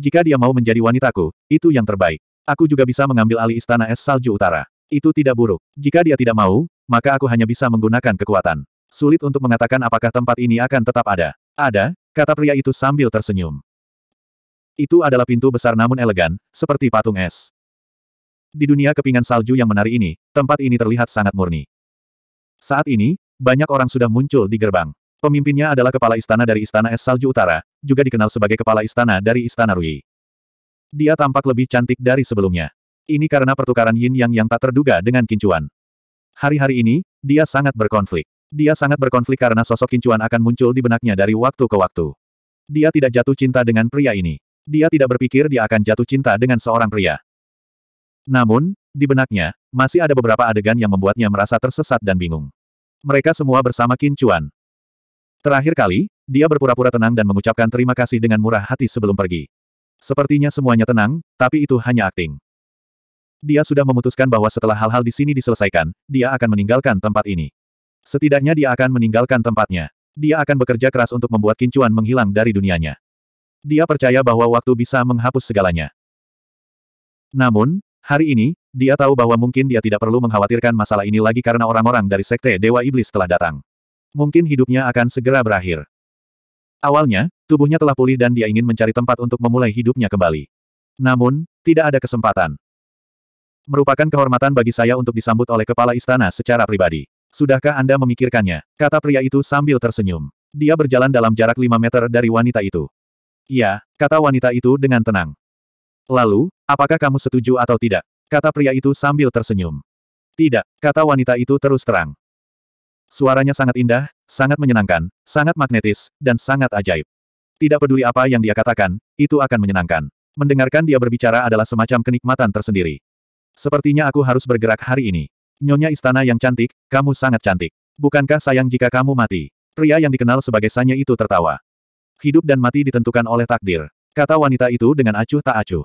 Jika dia mau menjadi wanitaku, itu yang terbaik. Aku juga bisa mengambil alih istana es salju utara. Itu tidak buruk. Jika dia tidak mau, maka aku hanya bisa menggunakan kekuatan. Sulit untuk mengatakan apakah tempat ini akan tetap ada. Ada, kata pria itu sambil tersenyum. Itu adalah pintu besar namun elegan, seperti patung es. Di dunia kepingan salju yang menari ini, tempat ini terlihat sangat murni. Saat ini, banyak orang sudah muncul di gerbang. Pemimpinnya adalah kepala istana dari Istana Es Salju Utara, juga dikenal sebagai kepala istana dari Istana Rui. Dia tampak lebih cantik dari sebelumnya. Ini karena pertukaran yin yang yang tak terduga dengan kincuan. Hari-hari ini, dia sangat berkonflik. Dia sangat berkonflik karena sosok kincuan akan muncul di benaknya dari waktu ke waktu. Dia tidak jatuh cinta dengan pria ini. Dia tidak berpikir dia akan jatuh cinta dengan seorang pria. Namun, di benaknya, masih ada beberapa adegan yang membuatnya merasa tersesat dan bingung. Mereka semua bersama Kincuan. Terakhir kali, dia berpura-pura tenang dan mengucapkan terima kasih dengan murah hati sebelum pergi. Sepertinya semuanya tenang, tapi itu hanya akting. Dia sudah memutuskan bahwa setelah hal-hal di sini diselesaikan, dia akan meninggalkan tempat ini. Setidaknya dia akan meninggalkan tempatnya. Dia akan bekerja keras untuk membuat Kincuan menghilang dari dunianya. Dia percaya bahwa waktu bisa menghapus segalanya. Namun, hari ini, dia tahu bahwa mungkin dia tidak perlu mengkhawatirkan masalah ini lagi karena orang-orang dari Sekte Dewa Iblis telah datang. Mungkin hidupnya akan segera berakhir. Awalnya, tubuhnya telah pulih dan dia ingin mencari tempat untuk memulai hidupnya kembali. Namun, tidak ada kesempatan. Merupakan kehormatan bagi saya untuk disambut oleh kepala istana secara pribadi. Sudahkah Anda memikirkannya? Kata pria itu sambil tersenyum. Dia berjalan dalam jarak 5 meter dari wanita itu. Iya, kata wanita itu dengan tenang. Lalu, apakah kamu setuju atau tidak? Kata pria itu sambil tersenyum. Tidak, kata wanita itu terus terang. Suaranya sangat indah, sangat menyenangkan, sangat magnetis, dan sangat ajaib. Tidak peduli apa yang dia katakan, itu akan menyenangkan. Mendengarkan dia berbicara adalah semacam kenikmatan tersendiri. Sepertinya aku harus bergerak hari ini. Nyonya istana yang cantik, kamu sangat cantik. Bukankah sayang jika kamu mati? Pria yang dikenal sebagai Sanya itu tertawa. Hidup dan mati ditentukan oleh takdir. Kata wanita itu dengan acuh tak acuh.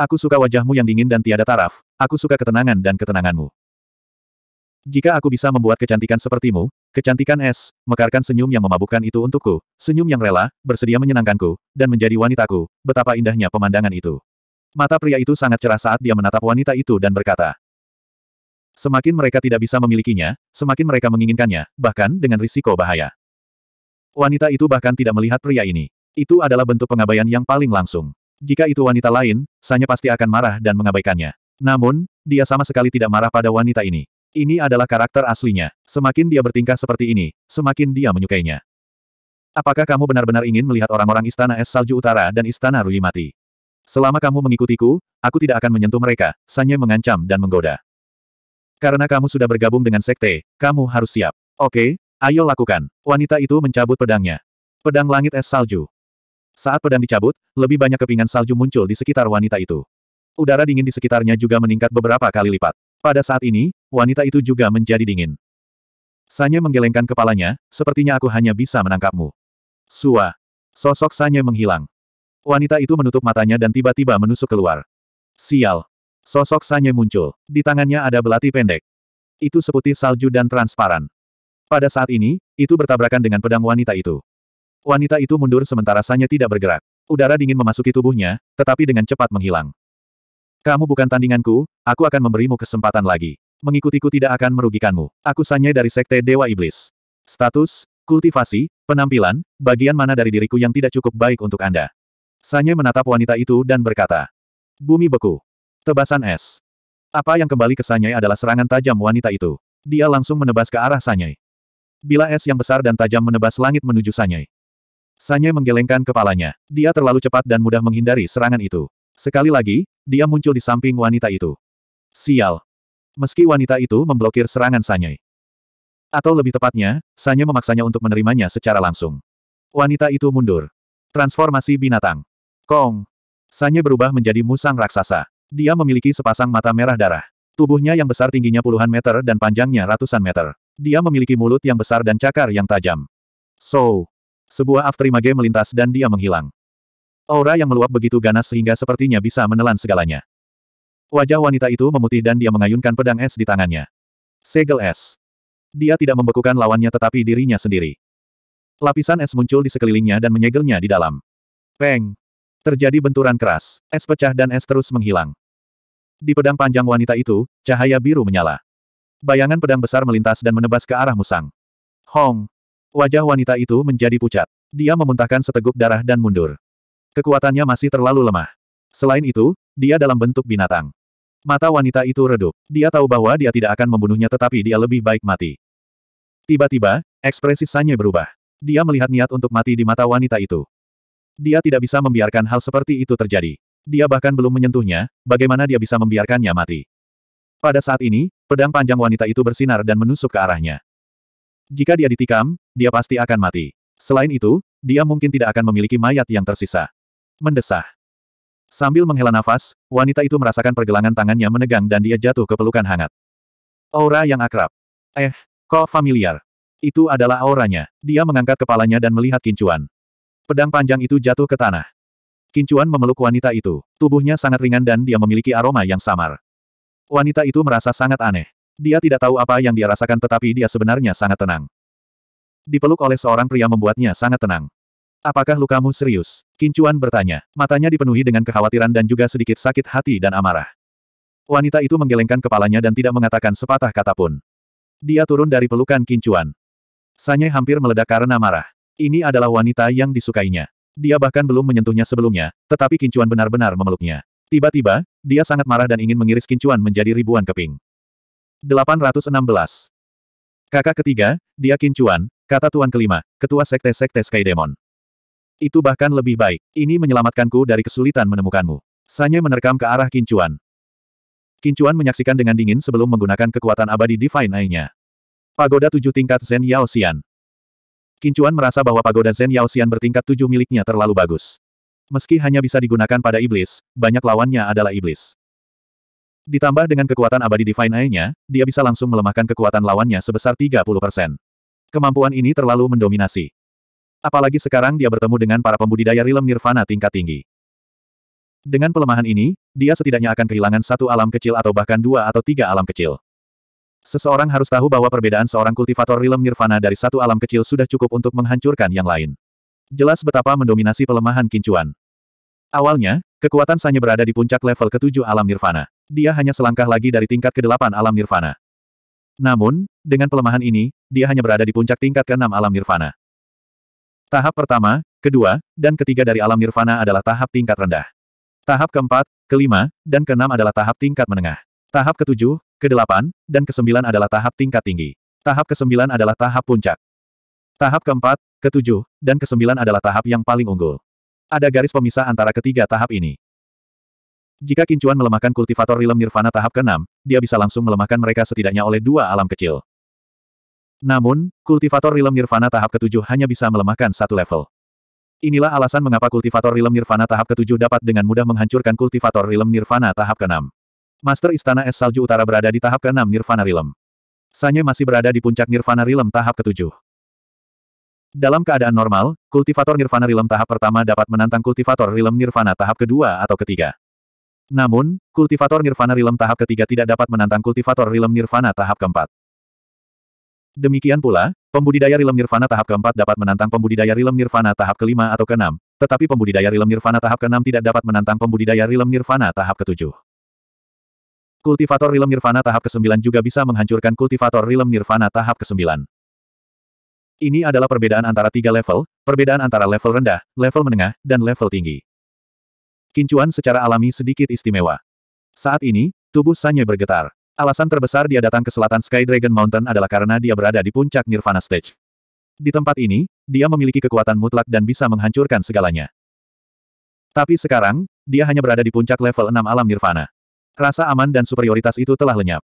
Aku suka wajahmu yang dingin dan tiada taraf, aku suka ketenangan dan ketenanganmu. Jika aku bisa membuat kecantikan sepertimu, Kecantikan es, mekarkan senyum yang memabukkan itu untukku, senyum yang rela, bersedia menyenangkanku, dan menjadi wanitaku, betapa indahnya pemandangan itu. Mata pria itu sangat cerah saat dia menatap wanita itu dan berkata, Semakin mereka tidak bisa memilikinya, semakin mereka menginginkannya, bahkan dengan risiko bahaya. Wanita itu bahkan tidak melihat pria ini. Itu adalah bentuk pengabaian yang paling langsung. Jika itu wanita lain, Sanya pasti akan marah dan mengabaikannya. Namun, dia sama sekali tidak marah pada wanita ini. Ini adalah karakter aslinya. Semakin dia bertingkah seperti ini, semakin dia menyukainya. Apakah kamu benar-benar ingin melihat orang-orang Istana Es Salju Utara dan Istana Rui mati? Selama kamu mengikutiku, aku tidak akan menyentuh mereka, Sanye mengancam dan menggoda. Karena kamu sudah bergabung dengan sekte, kamu harus siap. Oke, ayo lakukan. Wanita itu mencabut pedangnya. Pedang langit es salju. Saat pedang dicabut, lebih banyak kepingan salju muncul di sekitar wanita itu. Udara dingin di sekitarnya juga meningkat beberapa kali lipat. Pada saat ini, wanita itu juga menjadi dingin. Sanya menggelengkan kepalanya, sepertinya aku hanya bisa menangkapmu. Sua. Sosok Sanya menghilang. Wanita itu menutup matanya dan tiba-tiba menusuk keluar. Sial. Sosok Sanya muncul. Di tangannya ada belati pendek. Itu seputih salju dan transparan. Pada saat ini, itu bertabrakan dengan pedang wanita itu. Wanita itu mundur sementara Sanya tidak bergerak. Udara dingin memasuki tubuhnya, tetapi dengan cepat menghilang. Kamu bukan tandinganku, aku akan memberimu kesempatan lagi mengikutiku tidak akan merugikanmu. Aku Sanye dari Sekte Dewa Iblis. Status, kultivasi, penampilan, bagian mana dari diriku yang tidak cukup baik untuk Anda? Sanye menatap wanita itu dan berkata. Bumi beku. Tebasan es. Apa yang kembali ke Sanye adalah serangan tajam wanita itu. Dia langsung menebas ke arah Sanye. Bila es yang besar dan tajam menebas langit menuju Sanye. Sanye menggelengkan kepalanya. Dia terlalu cepat dan mudah menghindari serangan itu. Sekali lagi, dia muncul di samping wanita itu. Sial, Meski wanita itu memblokir serangan Sanyai. Atau lebih tepatnya, Sanya memaksanya untuk menerimanya secara langsung. Wanita itu mundur. Transformasi binatang. Kong. Sanya berubah menjadi musang raksasa. Dia memiliki sepasang mata merah darah. Tubuhnya yang besar tingginya puluhan meter dan panjangnya ratusan meter. Dia memiliki mulut yang besar dan cakar yang tajam. So, sebuah afterimage melintas dan dia menghilang. Aura yang meluap begitu ganas sehingga sepertinya bisa menelan segalanya. Wajah wanita itu memutih dan dia mengayunkan pedang es di tangannya. Segel es. Dia tidak membekukan lawannya tetapi dirinya sendiri. Lapisan es muncul di sekelilingnya dan menyegelnya di dalam. Peng. Terjadi benturan keras, es pecah dan es terus menghilang. Di pedang panjang wanita itu, cahaya biru menyala. Bayangan pedang besar melintas dan menebas ke arah Musang. Hong. Wajah wanita itu menjadi pucat. Dia memuntahkan seteguk darah dan mundur. Kekuatannya masih terlalu lemah. Selain itu, dia dalam bentuk binatang. Mata wanita itu redup. Dia tahu bahwa dia tidak akan membunuhnya tetapi dia lebih baik mati. Tiba-tiba, ekspresi Sanye berubah. Dia melihat niat untuk mati di mata wanita itu. Dia tidak bisa membiarkan hal seperti itu terjadi. Dia bahkan belum menyentuhnya, bagaimana dia bisa membiarkannya mati. Pada saat ini, pedang panjang wanita itu bersinar dan menusuk ke arahnya. Jika dia ditikam, dia pasti akan mati. Selain itu, dia mungkin tidak akan memiliki mayat yang tersisa. Mendesah. Sambil menghela nafas, wanita itu merasakan pergelangan tangannya menegang dan dia jatuh ke pelukan hangat. Aura yang akrab. Eh, kok familiar? Itu adalah auranya. Dia mengangkat kepalanya dan melihat kincuan. Pedang panjang itu jatuh ke tanah. Kincuan memeluk wanita itu. Tubuhnya sangat ringan dan dia memiliki aroma yang samar. Wanita itu merasa sangat aneh. Dia tidak tahu apa yang dia rasakan tetapi dia sebenarnya sangat tenang. Dipeluk oleh seorang pria membuatnya sangat tenang. Apakah lukamu serius? Kincuan bertanya. Matanya dipenuhi dengan kekhawatiran dan juga sedikit sakit hati dan amarah. Wanita itu menggelengkan kepalanya dan tidak mengatakan sepatah kata pun. Dia turun dari pelukan Kincuan. Sanye hampir meledak karena marah. Ini adalah wanita yang disukainya. Dia bahkan belum menyentuhnya sebelumnya, tetapi Kincuan benar-benar memeluknya. Tiba-tiba, dia sangat marah dan ingin mengiris Kincuan menjadi ribuan keping. 816. Kakak ketiga, dia Kincuan, kata Tuan kelima, ketua sekte-sekte Sky Demon. Itu bahkan lebih baik. Ini menyelamatkanku dari kesulitan menemukanmu. Sanye menerkam ke arah Kincuan. Kincuan menyaksikan dengan dingin sebelum menggunakan kekuatan abadi Divine Eye-nya. Pagoda tujuh tingkat Zen Yao Xian. Kincuan merasa bahwa pagoda Zen Yao Xian bertingkat tujuh miliknya terlalu bagus. Meski hanya bisa digunakan pada iblis, banyak lawannya adalah iblis. Ditambah dengan kekuatan abadi Divine Eye-nya, dia bisa langsung melemahkan kekuatan lawannya sebesar 30%. Kemampuan ini terlalu mendominasi. Apalagi sekarang dia bertemu dengan para pembudidaya rilem nirvana tingkat tinggi. Dengan pelemahan ini, dia setidaknya akan kehilangan satu alam kecil atau bahkan dua atau tiga alam kecil. Seseorang harus tahu bahwa perbedaan seorang kultivator rilem nirvana dari satu alam kecil sudah cukup untuk menghancurkan yang lain. Jelas betapa mendominasi pelemahan kincuan. Awalnya, kekuatan Sanya berada di puncak level ketujuh alam nirvana. Dia hanya selangkah lagi dari tingkat ke kedelapan alam nirvana. Namun, dengan pelemahan ini, dia hanya berada di puncak tingkat ke keenam alam nirvana. Tahap pertama, kedua, dan ketiga dari alam nirvana adalah tahap tingkat rendah. Tahap keempat, kelima, dan keenam adalah tahap tingkat menengah. Tahap ketujuh, kedelapan, dan kesembilan adalah tahap tingkat tinggi. Tahap kesembilan adalah tahap puncak. Tahap keempat, ketujuh, dan kesembilan adalah tahap yang paling unggul. Ada garis pemisah antara ketiga tahap ini. Jika Kincuan melemahkan kultivator rilem nirvana tahap keenam, dia bisa langsung melemahkan mereka setidaknya oleh dua alam kecil. Namun, kultivator Rilem Nirvana tahap ketujuh hanya bisa melemahkan satu level. Inilah alasan mengapa kultivator Rilem Nirvana tahap ketujuh dapat dengan mudah menghancurkan kultivator Rilem Nirvana tahap keenam. Master Istana Es Salju Utara berada di tahap keenam Nirvana Rilem. Sanya masih berada di puncak Nirvana Rilem tahap ketujuh. Dalam keadaan normal, kultivator Nirvana Rilem tahap pertama dapat menantang kultivator Rilem Nirvana tahap kedua atau ketiga. Namun, kultivator Nirvana Rilem tahap ketiga tidak dapat menantang kultivator Rilem Nirvana tahap keempat. Demikian pula, pembudidaya rilem nirvana tahap keempat dapat menantang pembudidaya rilem nirvana tahap kelima atau keenam, tetapi pembudidaya rilem nirvana tahap keenam tidak dapat menantang pembudidaya rilem nirvana tahap ketujuh. Kultivator rilem nirvana tahap kesembilan juga bisa menghancurkan kultivator rilem nirvana tahap kesembilan. Ini adalah perbedaan antara tiga level, perbedaan antara level rendah, level menengah, dan level tinggi. Kincuan secara alami sedikit istimewa. Saat ini, tubuh Sanye bergetar. Alasan terbesar dia datang ke selatan Sky Dragon Mountain adalah karena dia berada di puncak Nirvana Stage. Di tempat ini, dia memiliki kekuatan mutlak dan bisa menghancurkan segalanya. Tapi sekarang, dia hanya berada di puncak level 6 alam Nirvana. Rasa aman dan superioritas itu telah lenyap.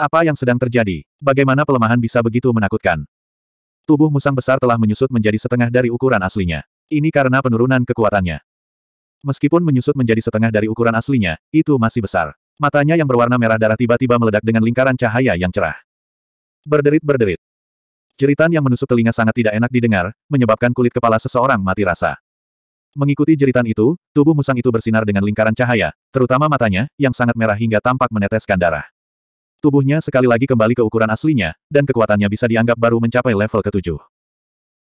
Apa yang sedang terjadi? Bagaimana pelemahan bisa begitu menakutkan? Tubuh musang besar telah menyusut menjadi setengah dari ukuran aslinya. Ini karena penurunan kekuatannya. Meskipun menyusut menjadi setengah dari ukuran aslinya, itu masih besar. Matanya yang berwarna merah darah tiba-tiba meledak dengan lingkaran cahaya yang cerah. Berderit-berderit. Jeritan yang menusuk telinga sangat tidak enak didengar, menyebabkan kulit kepala seseorang mati rasa. Mengikuti jeritan itu, tubuh musang itu bersinar dengan lingkaran cahaya, terutama matanya, yang sangat merah hingga tampak meneteskan darah. Tubuhnya sekali lagi kembali ke ukuran aslinya, dan kekuatannya bisa dianggap baru mencapai level ketujuh.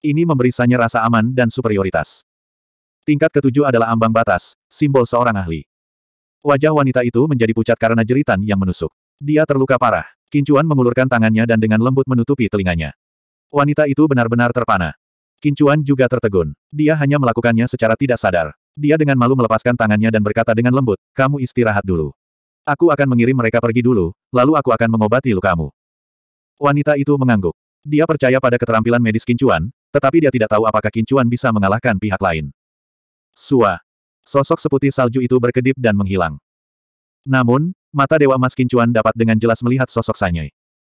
Ini memberi Sanya rasa aman dan superioritas. Tingkat ketujuh adalah ambang batas, simbol seorang ahli. Wajah wanita itu menjadi pucat karena jeritan yang menusuk. Dia terluka parah. Kincuan mengulurkan tangannya dan dengan lembut menutupi telinganya. Wanita itu benar-benar terpana. Kincuan juga tertegun. Dia hanya melakukannya secara tidak sadar. Dia dengan malu melepaskan tangannya dan berkata dengan lembut, kamu istirahat dulu. Aku akan mengirim mereka pergi dulu, lalu aku akan mengobati lukamu. Wanita itu mengangguk. Dia percaya pada keterampilan medis Kincuan, tetapi dia tidak tahu apakah Kincuan bisa mengalahkan pihak lain. Suah. Sosok seputih salju itu berkedip dan menghilang. Namun, mata Dewa Mas Kincuan dapat dengan jelas melihat sosok Sanyai.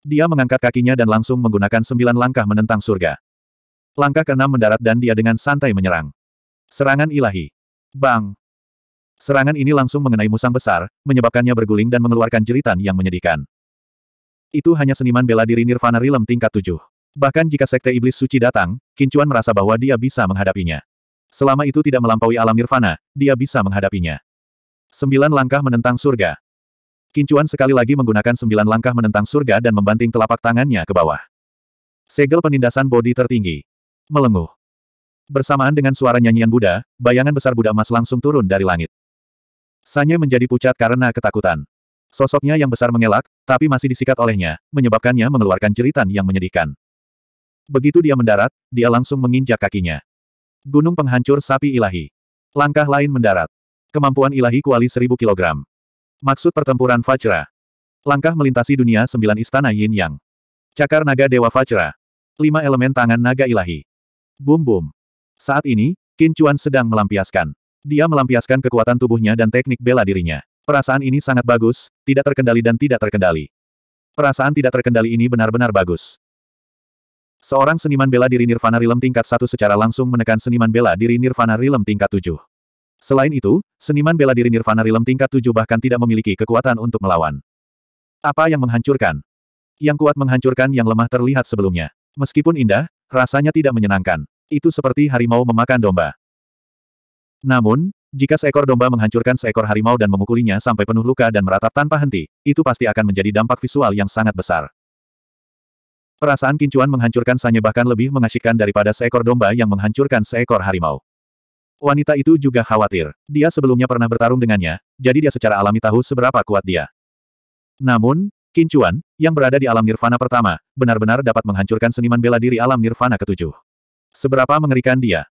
Dia mengangkat kakinya dan langsung menggunakan sembilan langkah menentang surga. Langkah keenam mendarat dan dia dengan santai menyerang. Serangan ilahi. Bang! Serangan ini langsung mengenai musang besar, menyebabkannya berguling dan mengeluarkan jeritan yang menyedihkan. Itu hanya seniman bela diri Nirvana Rilem tingkat 7. Bahkan jika Sekte Iblis Suci datang, Kincuan merasa bahwa dia bisa menghadapinya. Selama itu tidak melampaui alam nirvana, dia bisa menghadapinya. Sembilan langkah menentang surga. Kincuan sekali lagi menggunakan sembilan langkah menentang surga dan membanting telapak tangannya ke bawah. Segel penindasan bodi tertinggi. Melenguh. Bersamaan dengan suara nyanyian Buddha, bayangan besar Buddha emas langsung turun dari langit. Sanya menjadi pucat karena ketakutan. Sosoknya yang besar mengelak, tapi masih disikat olehnya, menyebabkannya mengeluarkan jeritan yang menyedihkan. Begitu dia mendarat, dia langsung menginjak kakinya. Gunung Penghancur Sapi Ilahi. Langkah lain mendarat. Kemampuan ilahi kuali seribu kilogram. Maksud pertempuran Fajra. Langkah melintasi dunia sembilan istana Yin Yang. Cakar naga Dewa Fajra. Lima elemen tangan naga ilahi. Bum bum. Saat ini, Qin Chuan sedang melampiaskan. Dia melampiaskan kekuatan tubuhnya dan teknik bela dirinya. Perasaan ini sangat bagus, tidak terkendali dan tidak terkendali. Perasaan tidak terkendali ini benar-benar bagus. Seorang seniman bela diri Nirvana rilem tingkat 1 secara langsung menekan seniman bela diri Nirvana rilem tingkat 7. Selain itu, seniman bela diri Nirvana rilem tingkat 7 bahkan tidak memiliki kekuatan untuk melawan. Apa yang menghancurkan? Yang kuat menghancurkan yang lemah terlihat sebelumnya. Meskipun indah, rasanya tidak menyenangkan. Itu seperti harimau memakan domba. Namun, jika seekor domba menghancurkan seekor harimau dan memukulinya sampai penuh luka dan meratap tanpa henti, itu pasti akan menjadi dampak visual yang sangat besar. Perasaan kincuan menghancurkan sanya bahkan lebih mengasyikkan daripada seekor domba yang menghancurkan seekor harimau. Wanita itu juga khawatir. Dia sebelumnya pernah bertarung dengannya, jadi dia secara alami tahu seberapa kuat dia. Namun, kincuan, yang berada di alam nirvana pertama, benar-benar dapat menghancurkan seniman bela diri alam nirvana ketujuh. Seberapa mengerikan dia.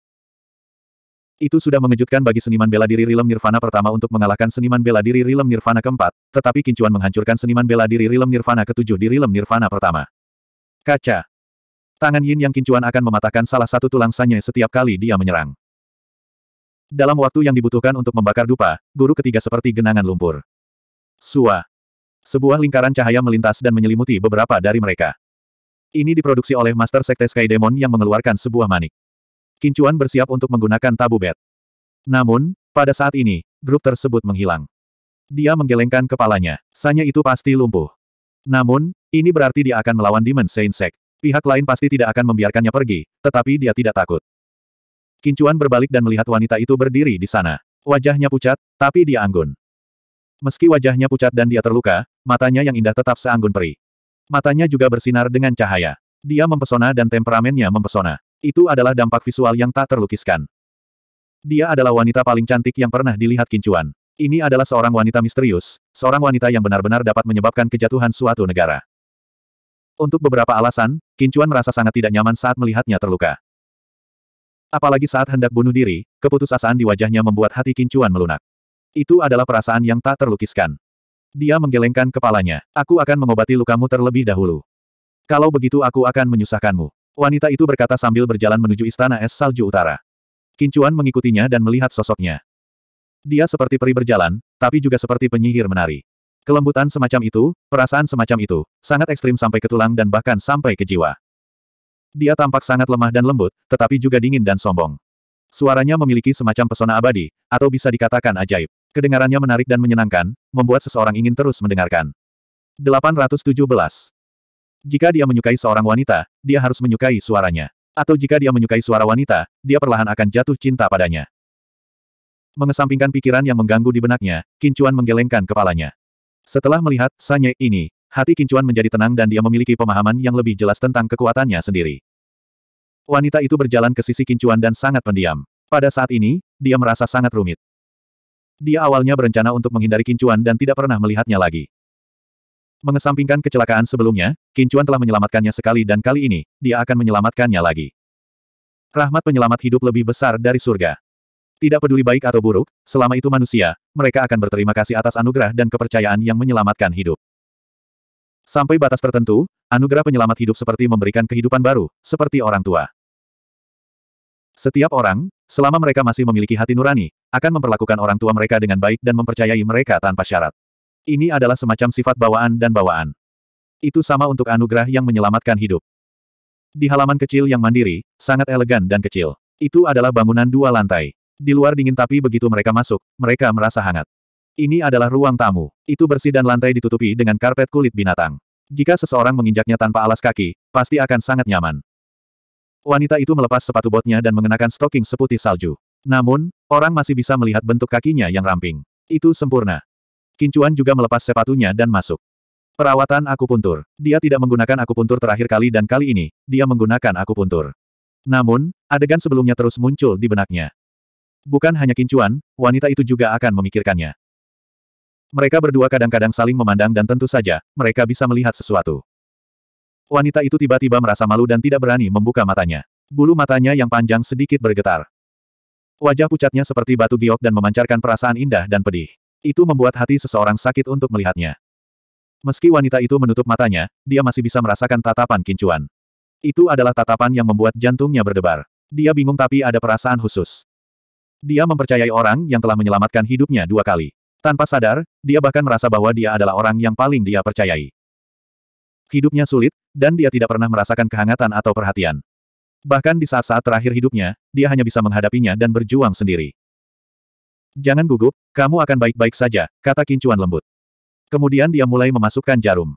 Itu sudah mengejutkan bagi seniman bela diri Rilem Nirvana pertama untuk mengalahkan seniman bela diri Rilem Nirvana keempat, tetapi kincuan menghancurkan seniman bela diri Rilem Nirvana ketujuh di Rilem Nirvana pertama. Kaca. Tangan Yin yang kincuan akan mematahkan salah satu tulang sanye setiap kali dia menyerang. Dalam waktu yang dibutuhkan untuk membakar dupa, guru ketiga seperti genangan lumpur. Sua. Sebuah lingkaran cahaya melintas dan menyelimuti beberapa dari mereka. Ini diproduksi oleh Master Sekte Sky Demon yang mengeluarkan sebuah manik. Kincuan bersiap untuk menggunakan tabu bed. Namun, pada saat ini, grup tersebut menghilang. Dia menggelengkan kepalanya. Sanya itu pasti lumpuh. Namun, ini berarti dia akan melawan Demon Saint Sect. Pihak lain pasti tidak akan membiarkannya pergi, tetapi dia tidak takut. Kincuan berbalik dan melihat wanita itu berdiri di sana. Wajahnya pucat, tapi dia anggun. Meski wajahnya pucat dan dia terluka, matanya yang indah tetap seanggun peri. Matanya juga bersinar dengan cahaya. Dia mempesona dan temperamennya mempesona. Itu adalah dampak visual yang tak terlukiskan. Dia adalah wanita paling cantik yang pernah dilihat Kincuan. Ini adalah seorang wanita misterius, seorang wanita yang benar-benar dapat menyebabkan kejatuhan suatu negara. Untuk beberapa alasan, Kincuan merasa sangat tidak nyaman saat melihatnya terluka. Apalagi saat hendak bunuh diri, keputusasaan di wajahnya membuat hati Kincuan melunak. Itu adalah perasaan yang tak terlukiskan. Dia menggelengkan kepalanya. Aku akan mengobati lukamu terlebih dahulu. Kalau begitu aku akan menyusahkanmu. Wanita itu berkata sambil berjalan menuju istana es salju utara. Kincuan mengikutinya dan melihat sosoknya. Dia seperti peri berjalan, tapi juga seperti penyihir menari. Kelembutan semacam itu, perasaan semacam itu, sangat ekstrim sampai ke tulang dan bahkan sampai ke jiwa. Dia tampak sangat lemah dan lembut, tetapi juga dingin dan sombong. Suaranya memiliki semacam pesona abadi, atau bisa dikatakan ajaib. Kedengarannya menarik dan menyenangkan, membuat seseorang ingin terus mendengarkan. 817. Jika dia menyukai seorang wanita, dia harus menyukai suaranya. Atau jika dia menyukai suara wanita, dia perlahan akan jatuh cinta padanya. Mengesampingkan pikiran yang mengganggu di benaknya, Kincuan menggelengkan kepalanya. Setelah melihat Sanye ini, hati Kincuan menjadi tenang dan dia memiliki pemahaman yang lebih jelas tentang kekuatannya sendiri. Wanita itu berjalan ke sisi Kincuan dan sangat pendiam. Pada saat ini, dia merasa sangat rumit. Dia awalnya berencana untuk menghindari Kincuan dan tidak pernah melihatnya lagi. Mengesampingkan kecelakaan sebelumnya, Kincuan telah menyelamatkannya sekali dan kali ini, dia akan menyelamatkannya lagi. Rahmat penyelamat hidup lebih besar dari surga. Tidak peduli baik atau buruk, selama itu manusia, mereka akan berterima kasih atas anugerah dan kepercayaan yang menyelamatkan hidup. Sampai batas tertentu, anugerah penyelamat hidup seperti memberikan kehidupan baru, seperti orang tua. Setiap orang, selama mereka masih memiliki hati nurani, akan memperlakukan orang tua mereka dengan baik dan mempercayai mereka tanpa syarat. Ini adalah semacam sifat bawaan dan bawaan. Itu sama untuk anugerah yang menyelamatkan hidup. Di halaman kecil yang mandiri, sangat elegan dan kecil. Itu adalah bangunan dua lantai. Di luar dingin tapi begitu mereka masuk, mereka merasa hangat. Ini adalah ruang tamu. Itu bersih dan lantai ditutupi dengan karpet kulit binatang. Jika seseorang menginjaknya tanpa alas kaki, pasti akan sangat nyaman. Wanita itu melepas sepatu botnya dan mengenakan stoking seputih salju. Namun, orang masih bisa melihat bentuk kakinya yang ramping. Itu sempurna. Kincuan juga melepas sepatunya dan masuk. Perawatan akupuntur. Dia tidak menggunakan akupuntur terakhir kali dan kali ini, dia menggunakan akupuntur. Namun, adegan sebelumnya terus muncul di benaknya. Bukan hanya Kincuan, wanita itu juga akan memikirkannya. Mereka berdua kadang-kadang saling memandang dan tentu saja, mereka bisa melihat sesuatu. Wanita itu tiba-tiba merasa malu dan tidak berani membuka matanya. Bulu matanya yang panjang sedikit bergetar. Wajah pucatnya seperti batu giok dan memancarkan perasaan indah dan pedih. Itu membuat hati seseorang sakit untuk melihatnya. Meski wanita itu menutup matanya, dia masih bisa merasakan tatapan kincuan. Itu adalah tatapan yang membuat jantungnya berdebar. Dia bingung tapi ada perasaan khusus. Dia mempercayai orang yang telah menyelamatkan hidupnya dua kali. Tanpa sadar, dia bahkan merasa bahwa dia adalah orang yang paling dia percayai. Hidupnya sulit, dan dia tidak pernah merasakan kehangatan atau perhatian. Bahkan di saat-saat terakhir hidupnya, dia hanya bisa menghadapinya dan berjuang sendiri. Jangan gugup, kamu akan baik-baik saja, kata Kincuan lembut. Kemudian dia mulai memasukkan jarum.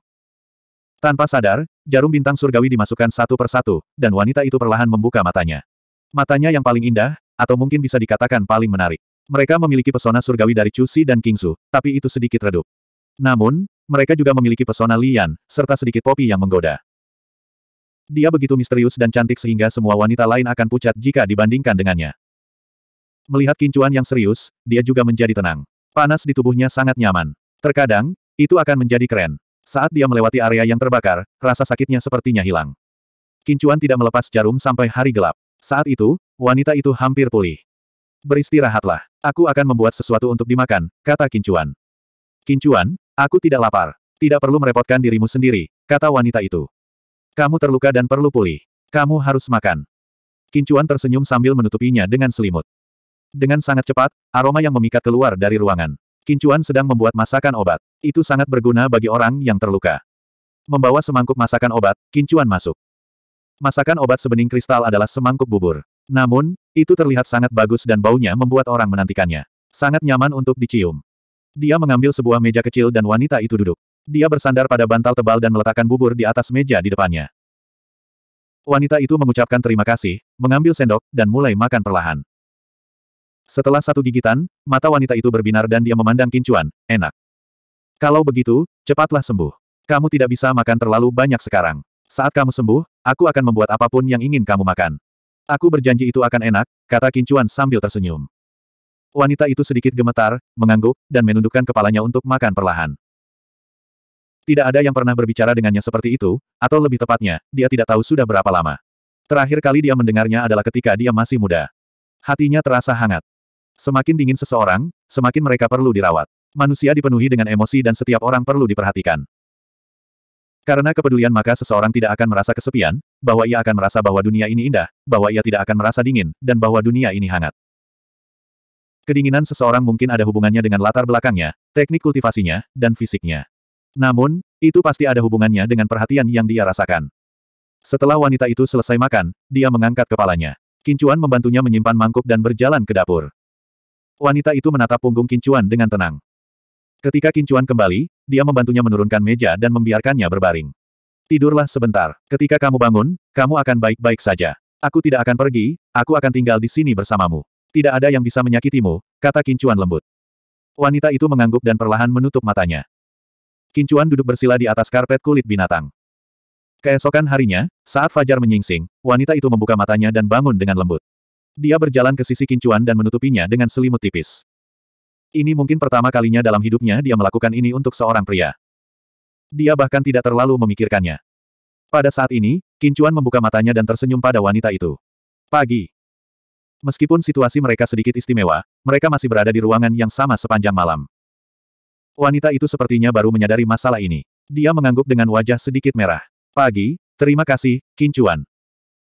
Tanpa sadar, jarum bintang surgawi dimasukkan satu persatu, dan wanita itu perlahan membuka matanya. Matanya yang paling indah, atau mungkin bisa dikatakan paling menarik. Mereka memiliki pesona surgawi dari Cusi dan Kingsu, tapi itu sedikit redup. Namun, mereka juga memiliki pesona Lian, serta sedikit popi yang menggoda. Dia begitu misterius dan cantik sehingga semua wanita lain akan pucat jika dibandingkan dengannya. Melihat kincuan yang serius, dia juga menjadi tenang. Panas di tubuhnya sangat nyaman. Terkadang, itu akan menjadi keren. Saat dia melewati area yang terbakar, rasa sakitnya sepertinya hilang. Kincuan tidak melepas jarum sampai hari gelap. Saat itu, wanita itu hampir pulih. Beristirahatlah, aku akan membuat sesuatu untuk dimakan, kata Kincuan. Kincuan, aku tidak lapar. Tidak perlu merepotkan dirimu sendiri, kata wanita itu. Kamu terluka dan perlu pulih. Kamu harus makan. Kincuan tersenyum sambil menutupinya dengan selimut. Dengan sangat cepat, aroma yang memikat keluar dari ruangan. Kincuan sedang membuat masakan obat. Itu sangat berguna bagi orang yang terluka. Membawa semangkuk masakan obat, Kincuan masuk. Masakan obat sebening kristal adalah semangkuk bubur. Namun, itu terlihat sangat bagus dan baunya membuat orang menantikannya. Sangat nyaman untuk dicium. Dia mengambil sebuah meja kecil dan wanita itu duduk. Dia bersandar pada bantal tebal dan meletakkan bubur di atas meja di depannya. Wanita itu mengucapkan terima kasih, mengambil sendok, dan mulai makan perlahan. Setelah satu gigitan, mata wanita itu berbinar dan dia memandang Kincuan, enak. Kalau begitu, cepatlah sembuh. Kamu tidak bisa makan terlalu banyak sekarang. Saat kamu sembuh, aku akan membuat apapun yang ingin kamu makan. Aku berjanji itu akan enak, kata Kincuan sambil tersenyum. Wanita itu sedikit gemetar, mengangguk, dan menundukkan kepalanya untuk makan perlahan. Tidak ada yang pernah berbicara dengannya seperti itu, atau lebih tepatnya, dia tidak tahu sudah berapa lama. Terakhir kali dia mendengarnya adalah ketika dia masih muda. Hatinya terasa hangat. Semakin dingin seseorang, semakin mereka perlu dirawat. Manusia dipenuhi dengan emosi dan setiap orang perlu diperhatikan. Karena kepedulian maka seseorang tidak akan merasa kesepian, bahwa ia akan merasa bahwa dunia ini indah, bahwa ia tidak akan merasa dingin, dan bahwa dunia ini hangat. Kedinginan seseorang mungkin ada hubungannya dengan latar belakangnya, teknik kultivasinya, dan fisiknya. Namun, itu pasti ada hubungannya dengan perhatian yang dia rasakan. Setelah wanita itu selesai makan, dia mengangkat kepalanya. Kincuan membantunya menyimpan mangkuk dan berjalan ke dapur. Wanita itu menatap punggung Kincuan dengan tenang. Ketika Kincuan kembali, dia membantunya menurunkan meja dan membiarkannya berbaring. Tidurlah sebentar. Ketika kamu bangun, kamu akan baik-baik saja. Aku tidak akan pergi, aku akan tinggal di sini bersamamu. Tidak ada yang bisa menyakitimu, kata Kincuan lembut. Wanita itu mengangguk dan perlahan menutup matanya. Kincuan duduk bersila di atas karpet kulit binatang. Keesokan harinya, saat Fajar menyingsing, wanita itu membuka matanya dan bangun dengan lembut. Dia berjalan ke sisi Kincuan dan menutupinya dengan selimut tipis. Ini mungkin pertama kalinya dalam hidupnya dia melakukan ini untuk seorang pria. Dia bahkan tidak terlalu memikirkannya. Pada saat ini, Kincuan membuka matanya dan tersenyum pada wanita itu. Pagi. Meskipun situasi mereka sedikit istimewa, mereka masih berada di ruangan yang sama sepanjang malam. Wanita itu sepertinya baru menyadari masalah ini. Dia mengangguk dengan wajah sedikit merah. Pagi, terima kasih, Kincuan.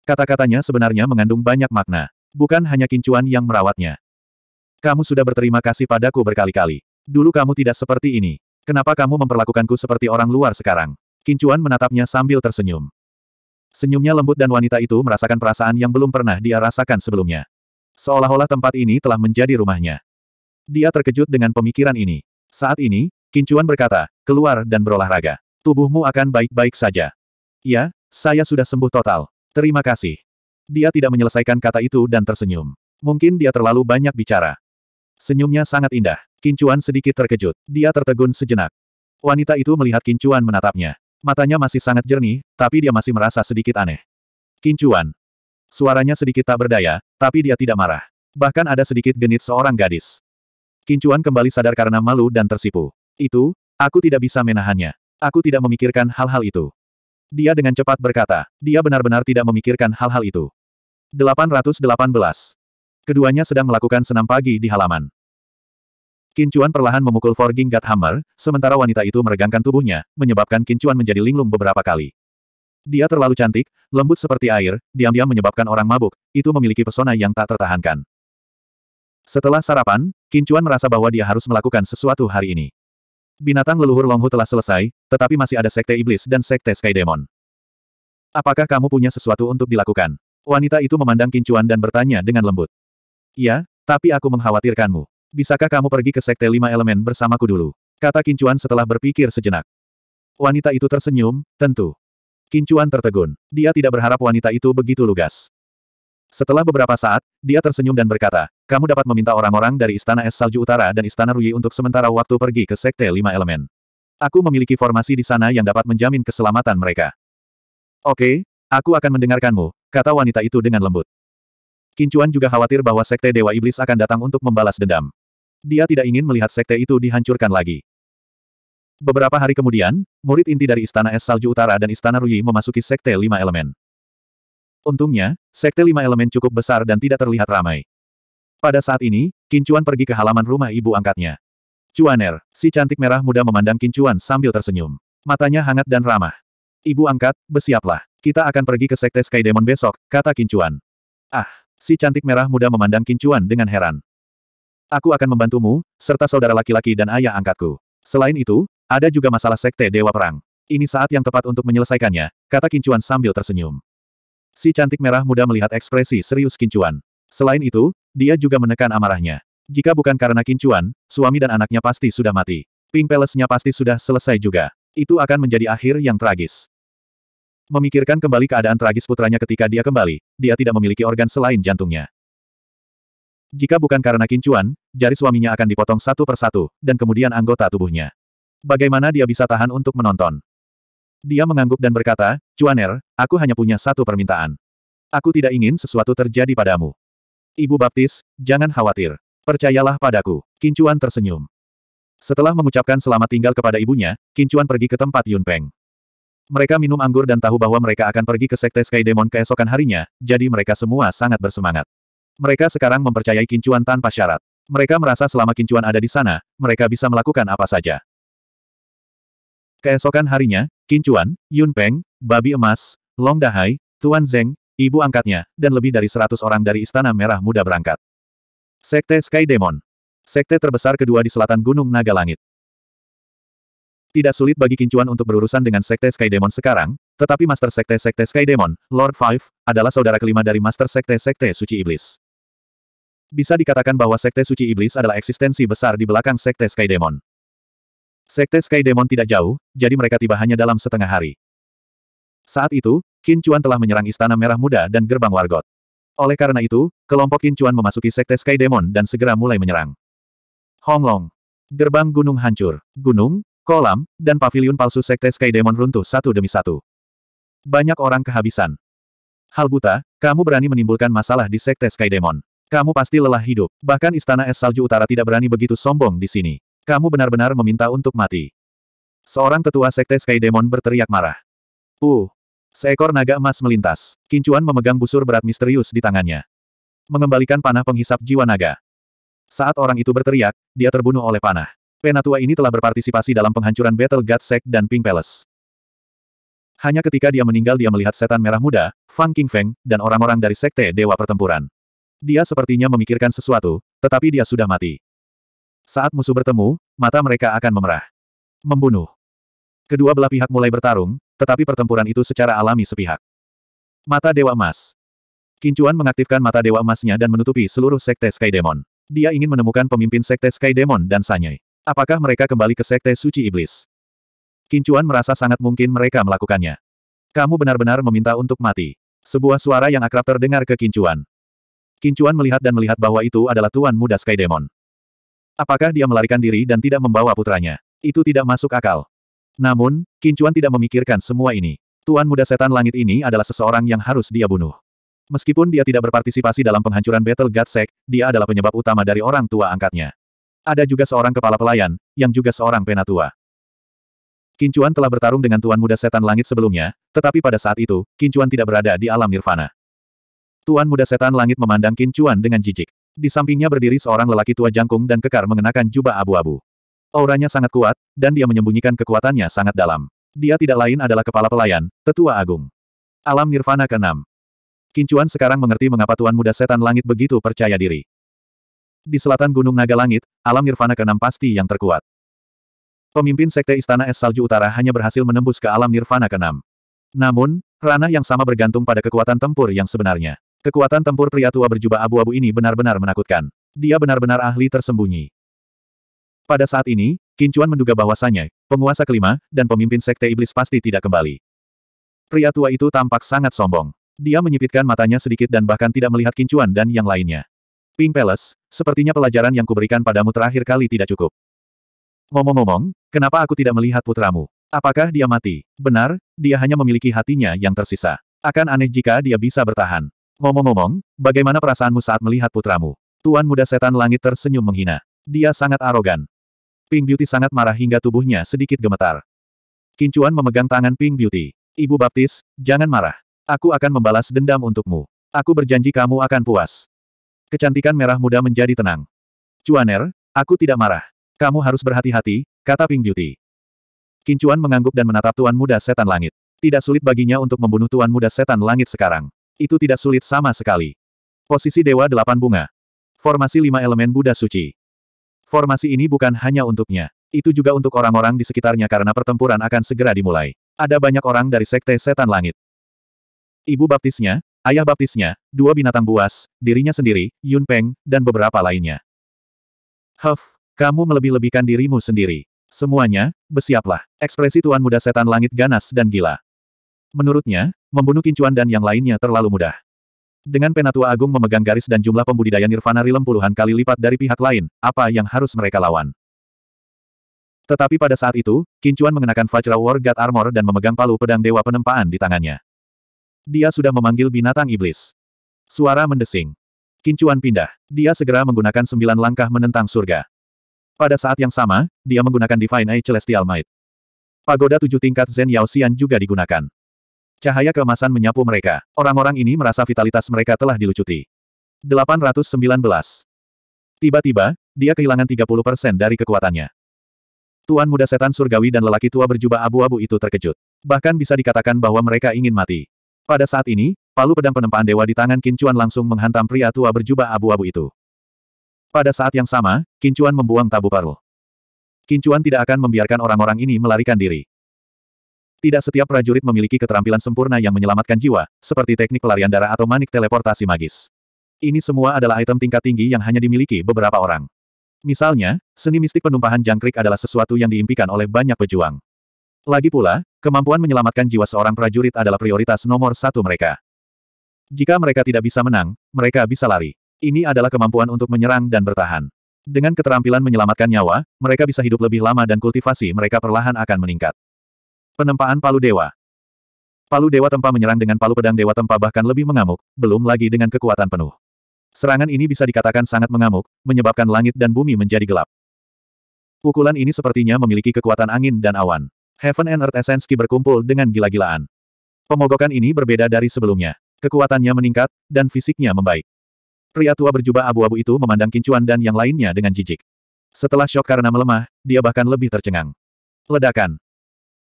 Kata-katanya sebenarnya mengandung banyak makna. Bukan hanya Kincuan yang merawatnya. Kamu sudah berterima kasih padaku berkali-kali. Dulu kamu tidak seperti ini. Kenapa kamu memperlakukanku seperti orang luar sekarang? Kincuan menatapnya sambil tersenyum. Senyumnya lembut dan wanita itu merasakan perasaan yang belum pernah dia rasakan sebelumnya. Seolah-olah tempat ini telah menjadi rumahnya. Dia terkejut dengan pemikiran ini. Saat ini, Kincuan berkata, keluar dan berolahraga. Tubuhmu akan baik-baik saja. Ya, saya sudah sembuh total. Terima kasih. Dia tidak menyelesaikan kata itu dan tersenyum. Mungkin dia terlalu banyak bicara. Senyumnya sangat indah. Kincuan sedikit terkejut. Dia tertegun sejenak. Wanita itu melihat Kincuan menatapnya. Matanya masih sangat jernih, tapi dia masih merasa sedikit aneh. Kincuan. Suaranya sedikit tak berdaya, tapi dia tidak marah. Bahkan ada sedikit genit seorang gadis. Kincuan kembali sadar karena malu dan tersipu. Itu, aku tidak bisa menahannya. Aku tidak memikirkan hal-hal itu. Dia dengan cepat berkata, dia benar-benar tidak memikirkan hal-hal itu. 818. Keduanya sedang melakukan senam pagi di halaman. Kincuan perlahan memukul Forging God Hammer, sementara wanita itu meregangkan tubuhnya, menyebabkan Kincuan menjadi linglung beberapa kali. Dia terlalu cantik, lembut seperti air, diam-diam menyebabkan orang mabuk, itu memiliki pesona yang tak tertahankan. Setelah sarapan, Kincuan merasa bahwa dia harus melakukan sesuatu hari ini. Binatang leluhur Longhu telah selesai, tetapi masih ada Sekte Iblis dan Sekte Sky Demon. Apakah kamu punya sesuatu untuk dilakukan? Wanita itu memandang Kincuan dan bertanya dengan lembut. Ya, tapi aku mengkhawatirkanmu. Bisakah kamu pergi ke Sekte Lima Elemen bersamaku dulu? Kata Kincuan setelah berpikir sejenak. Wanita itu tersenyum, tentu. Kincuan tertegun. Dia tidak berharap wanita itu begitu lugas. Setelah beberapa saat, dia tersenyum dan berkata, kamu dapat meminta orang-orang dari Istana Es Salju Utara dan Istana Rui untuk sementara waktu pergi ke Sekte Lima Elemen. Aku memiliki formasi di sana yang dapat menjamin keselamatan mereka. Oke, aku akan mendengarkanmu, kata wanita itu dengan lembut. Kincuan juga khawatir bahwa Sekte Dewa Iblis akan datang untuk membalas dendam. Dia tidak ingin melihat Sekte itu dihancurkan lagi. Beberapa hari kemudian, murid inti dari Istana Es Salju Utara dan Istana Ruyi memasuki Sekte Lima Elemen. Untungnya, Sekte Lima Elemen cukup besar dan tidak terlihat ramai. Pada saat ini, Kincuan pergi ke halaman rumah ibu angkatnya. Cuaner, si cantik merah muda memandang Kincuan sambil tersenyum. Matanya hangat dan ramah. Ibu angkat, bersiaplah. Kita akan pergi ke Sekte Sky Demon besok, kata Kincuan. Ah, Si cantik merah muda memandang Kincuan dengan heran. Aku akan membantumu, serta saudara laki-laki dan ayah angkatku. Selain itu, ada juga masalah sekte Dewa Perang. Ini saat yang tepat untuk menyelesaikannya, kata Kincuan sambil tersenyum. Si cantik merah muda melihat ekspresi serius Kincuan. Selain itu, dia juga menekan amarahnya. Jika bukan karena Kincuan, suami dan anaknya pasti sudah mati. Ping palace pasti sudah selesai juga. Itu akan menjadi akhir yang tragis. Memikirkan kembali keadaan tragis putranya ketika dia kembali, dia tidak memiliki organ selain jantungnya. Jika bukan karena kincuan, jari suaminya akan dipotong satu persatu, dan kemudian anggota tubuhnya. Bagaimana dia bisa tahan untuk menonton? Dia mengangguk dan berkata, Cuaner, aku hanya punya satu permintaan. Aku tidak ingin sesuatu terjadi padamu. Ibu Baptis, jangan khawatir. Percayalah padaku. Kincuan tersenyum. Setelah mengucapkan selamat tinggal kepada ibunya, Kincuan pergi ke tempat Yunpeng. Mereka minum anggur dan tahu bahwa mereka akan pergi ke Sekte Sky Demon keesokan harinya, jadi mereka semua sangat bersemangat. Mereka sekarang mempercayai kincuan tanpa syarat. Mereka merasa selama kincuan ada di sana, mereka bisa melakukan apa saja. Keesokan harinya, Kincuan, Yun Peng, Babi Emas, Long Dahai, Tuan Zeng, ibu angkatnya, dan lebih dari seratus orang dari Istana Merah Muda berangkat. Sekte Sky Demon. Sekte terbesar kedua di selatan Gunung Naga Langit. Tidak sulit bagi Kincuan untuk berurusan dengan Sekte Sky Demon sekarang, tetapi Master Sekte Sekte Sky Demon, Lord Five, adalah saudara kelima dari Master Sekte Sekte Suci Iblis. Bisa dikatakan bahwa Sekte Suci Iblis adalah eksistensi besar di belakang Sekte Sky Demon. Sekte Sky Demon tidak jauh, jadi mereka tiba hanya dalam setengah hari. Saat itu, Kincuan telah menyerang Istana Merah Muda dan Gerbang Wargot. Oleh karena itu, kelompok Kincuan memasuki Sekte Sky Demon dan segera mulai menyerang. Honglong. Gerbang Gunung hancur. Gunung, kolam, dan paviliun palsu Sekte Sky Demon runtuh satu demi satu. Banyak orang kehabisan. Hal buta, kamu berani menimbulkan masalah di Sekte Sky Demon. Kamu pasti lelah hidup, bahkan Istana Es Salju Utara tidak berani begitu sombong di sini. Kamu benar-benar meminta untuk mati. Seorang tetua Sekte Sky Demon berteriak marah. Uh, Seekor naga emas melintas. Kincuan memegang busur berat misterius di tangannya. Mengembalikan panah penghisap jiwa naga. Saat orang itu berteriak, dia terbunuh oleh panah. Penatua ini telah berpartisipasi dalam penghancuran Battle God Sect dan Pink Palace. Hanya ketika dia meninggal dia melihat setan merah muda, Fang King Feng, dan orang-orang dari Sekte Dewa Pertempuran. Dia sepertinya memikirkan sesuatu, tetapi dia sudah mati. Saat musuh bertemu, mata mereka akan memerah. Membunuh. Kedua belah pihak mulai bertarung, tetapi pertempuran itu secara alami sepihak. Mata Dewa Emas. Kincuan mengaktifkan mata Dewa Emasnya dan menutupi seluruh Sekte Sky Demon. Dia ingin menemukan pemimpin Sekte Sky Demon dan Sanyai. Apakah mereka kembali ke Sekte Suci Iblis? Kincuan merasa sangat mungkin mereka melakukannya. Kamu benar-benar meminta untuk mati. Sebuah suara yang akrab terdengar ke Kincuan. Kincuan melihat dan melihat bahwa itu adalah Tuan Muda Sky Demon. Apakah dia melarikan diri dan tidak membawa putranya? Itu tidak masuk akal. Namun, Kincuan tidak memikirkan semua ini. Tuan Muda Setan Langit ini adalah seseorang yang harus dia bunuh. Meskipun dia tidak berpartisipasi dalam penghancuran Battle God Sect, dia adalah penyebab utama dari orang tua angkatnya. Ada juga seorang kepala pelayan, yang juga seorang penatua. Kincuan telah bertarung dengan Tuan Muda Setan Langit sebelumnya, tetapi pada saat itu, Kincuan tidak berada di alam nirvana. Tuan Muda Setan Langit memandang Kincuan dengan jijik. Di sampingnya berdiri seorang lelaki tua jangkung dan kekar mengenakan jubah abu-abu. Auranya sangat kuat, dan dia menyembunyikan kekuatannya sangat dalam. Dia tidak lain adalah kepala pelayan, tetua agung. Alam Nirvana keenam. Kincuan sekarang mengerti mengapa Tuan Muda Setan Langit begitu percaya diri. Di selatan Gunung Naga Langit, alam nirvana keenam pasti yang terkuat. Pemimpin Sekte Istana Es Salju Utara hanya berhasil menembus ke alam nirvana keenam. Namun, Rana yang sama bergantung pada kekuatan tempur yang sebenarnya. Kekuatan tempur pria tua berjubah abu-abu ini benar-benar menakutkan. Dia benar-benar ahli tersembunyi. Pada saat ini, Kincuan menduga bahwasannya, penguasa kelima, dan pemimpin Sekte Iblis pasti tidak kembali. Pria tua itu tampak sangat sombong. Dia menyipitkan matanya sedikit dan bahkan tidak melihat Kincuan dan yang lainnya. Ping Palace, sepertinya pelajaran yang kuberikan padamu terakhir kali tidak cukup. Ngomong-ngomong, kenapa aku tidak melihat putramu? Apakah dia mati? Benar, dia hanya memiliki hatinya yang tersisa. Akan aneh jika dia bisa bertahan. Ngomong-ngomong, bagaimana perasaanmu saat melihat putramu? Tuan muda setan langit tersenyum menghina. Dia sangat arogan. Pink Beauty sangat marah hingga tubuhnya sedikit gemetar. Kincuan memegang tangan Pink Beauty. Ibu Baptis, jangan marah. Aku akan membalas dendam untukmu. Aku berjanji kamu akan puas. Kecantikan merah muda menjadi tenang. Cuaner, aku tidak marah. Kamu harus berhati-hati, kata Pink Beauty. Kincuan mengangguk dan menatap Tuan Muda Setan Langit. Tidak sulit baginya untuk membunuh Tuan Muda Setan Langit sekarang. Itu tidak sulit sama sekali. Posisi Dewa Delapan Bunga. Formasi lima elemen Buddha Suci. Formasi ini bukan hanya untuknya. Itu juga untuk orang-orang di sekitarnya karena pertempuran akan segera dimulai. Ada banyak orang dari Sekte Setan Langit. Ibu baptisnya, Ayah baptisnya, dua binatang buas, dirinya sendiri, Yun Peng, dan beberapa lainnya. Huff, kamu melebih-lebihkan dirimu sendiri. Semuanya, bersiaplah. Ekspresi Tuan Muda Setan Langit ganas dan gila. Menurutnya, membunuh Kincuan dan yang lainnya terlalu mudah. Dengan Penatua Agung memegang garis dan jumlah pembudidaya Nirvana Rilem puluhan kali lipat dari pihak lain, apa yang harus mereka lawan? Tetapi pada saat itu, Kincuan mengenakan Fajra War God Armor dan memegang palu pedang Dewa Penempaan di tangannya. Dia sudah memanggil binatang iblis. Suara mendesing. Kincuan pindah. Dia segera menggunakan sembilan langkah menentang surga. Pada saat yang sama, dia menggunakan Divine Eye Celestial Might. Pagoda tujuh tingkat Zen Yao Xian juga digunakan. Cahaya keemasan menyapu mereka. Orang-orang ini merasa vitalitas mereka telah dilucuti. 819. Tiba-tiba, dia kehilangan 30% dari kekuatannya. Tuan muda setan surgawi dan lelaki tua berjubah abu-abu itu terkejut. Bahkan bisa dikatakan bahwa mereka ingin mati. Pada saat ini, palu pedang penempaan dewa di tangan Kincuan langsung menghantam pria tua berjubah abu-abu itu. Pada saat yang sama, Kincuan membuang tabu parul. Kincuan tidak akan membiarkan orang-orang ini melarikan diri. Tidak setiap prajurit memiliki keterampilan sempurna yang menyelamatkan jiwa, seperti teknik pelarian darah atau manik teleportasi magis. Ini semua adalah item tingkat tinggi yang hanya dimiliki beberapa orang. Misalnya, seni mistik penumpahan jangkrik adalah sesuatu yang diimpikan oleh banyak pejuang. Lagi pula, Kemampuan menyelamatkan jiwa seorang prajurit adalah prioritas nomor satu mereka. Jika mereka tidak bisa menang, mereka bisa lari. Ini adalah kemampuan untuk menyerang dan bertahan. Dengan keterampilan menyelamatkan nyawa, mereka bisa hidup lebih lama dan kultivasi mereka perlahan akan meningkat. Penempaan Palu Dewa Palu Dewa Tempa menyerang dengan Palu Pedang Dewa Tempa bahkan lebih mengamuk, belum lagi dengan kekuatan penuh. Serangan ini bisa dikatakan sangat mengamuk, menyebabkan langit dan bumi menjadi gelap. Pukulan ini sepertinya memiliki kekuatan angin dan awan. Heaven and Earth Essence Ki berkumpul dengan gila-gilaan. Pemogokan ini berbeda dari sebelumnya. Kekuatannya meningkat, dan fisiknya membaik. Pria tua berjubah abu-abu itu memandang Kincuan dan yang lainnya dengan jijik. Setelah shock karena melemah, dia bahkan lebih tercengang. Ledakan.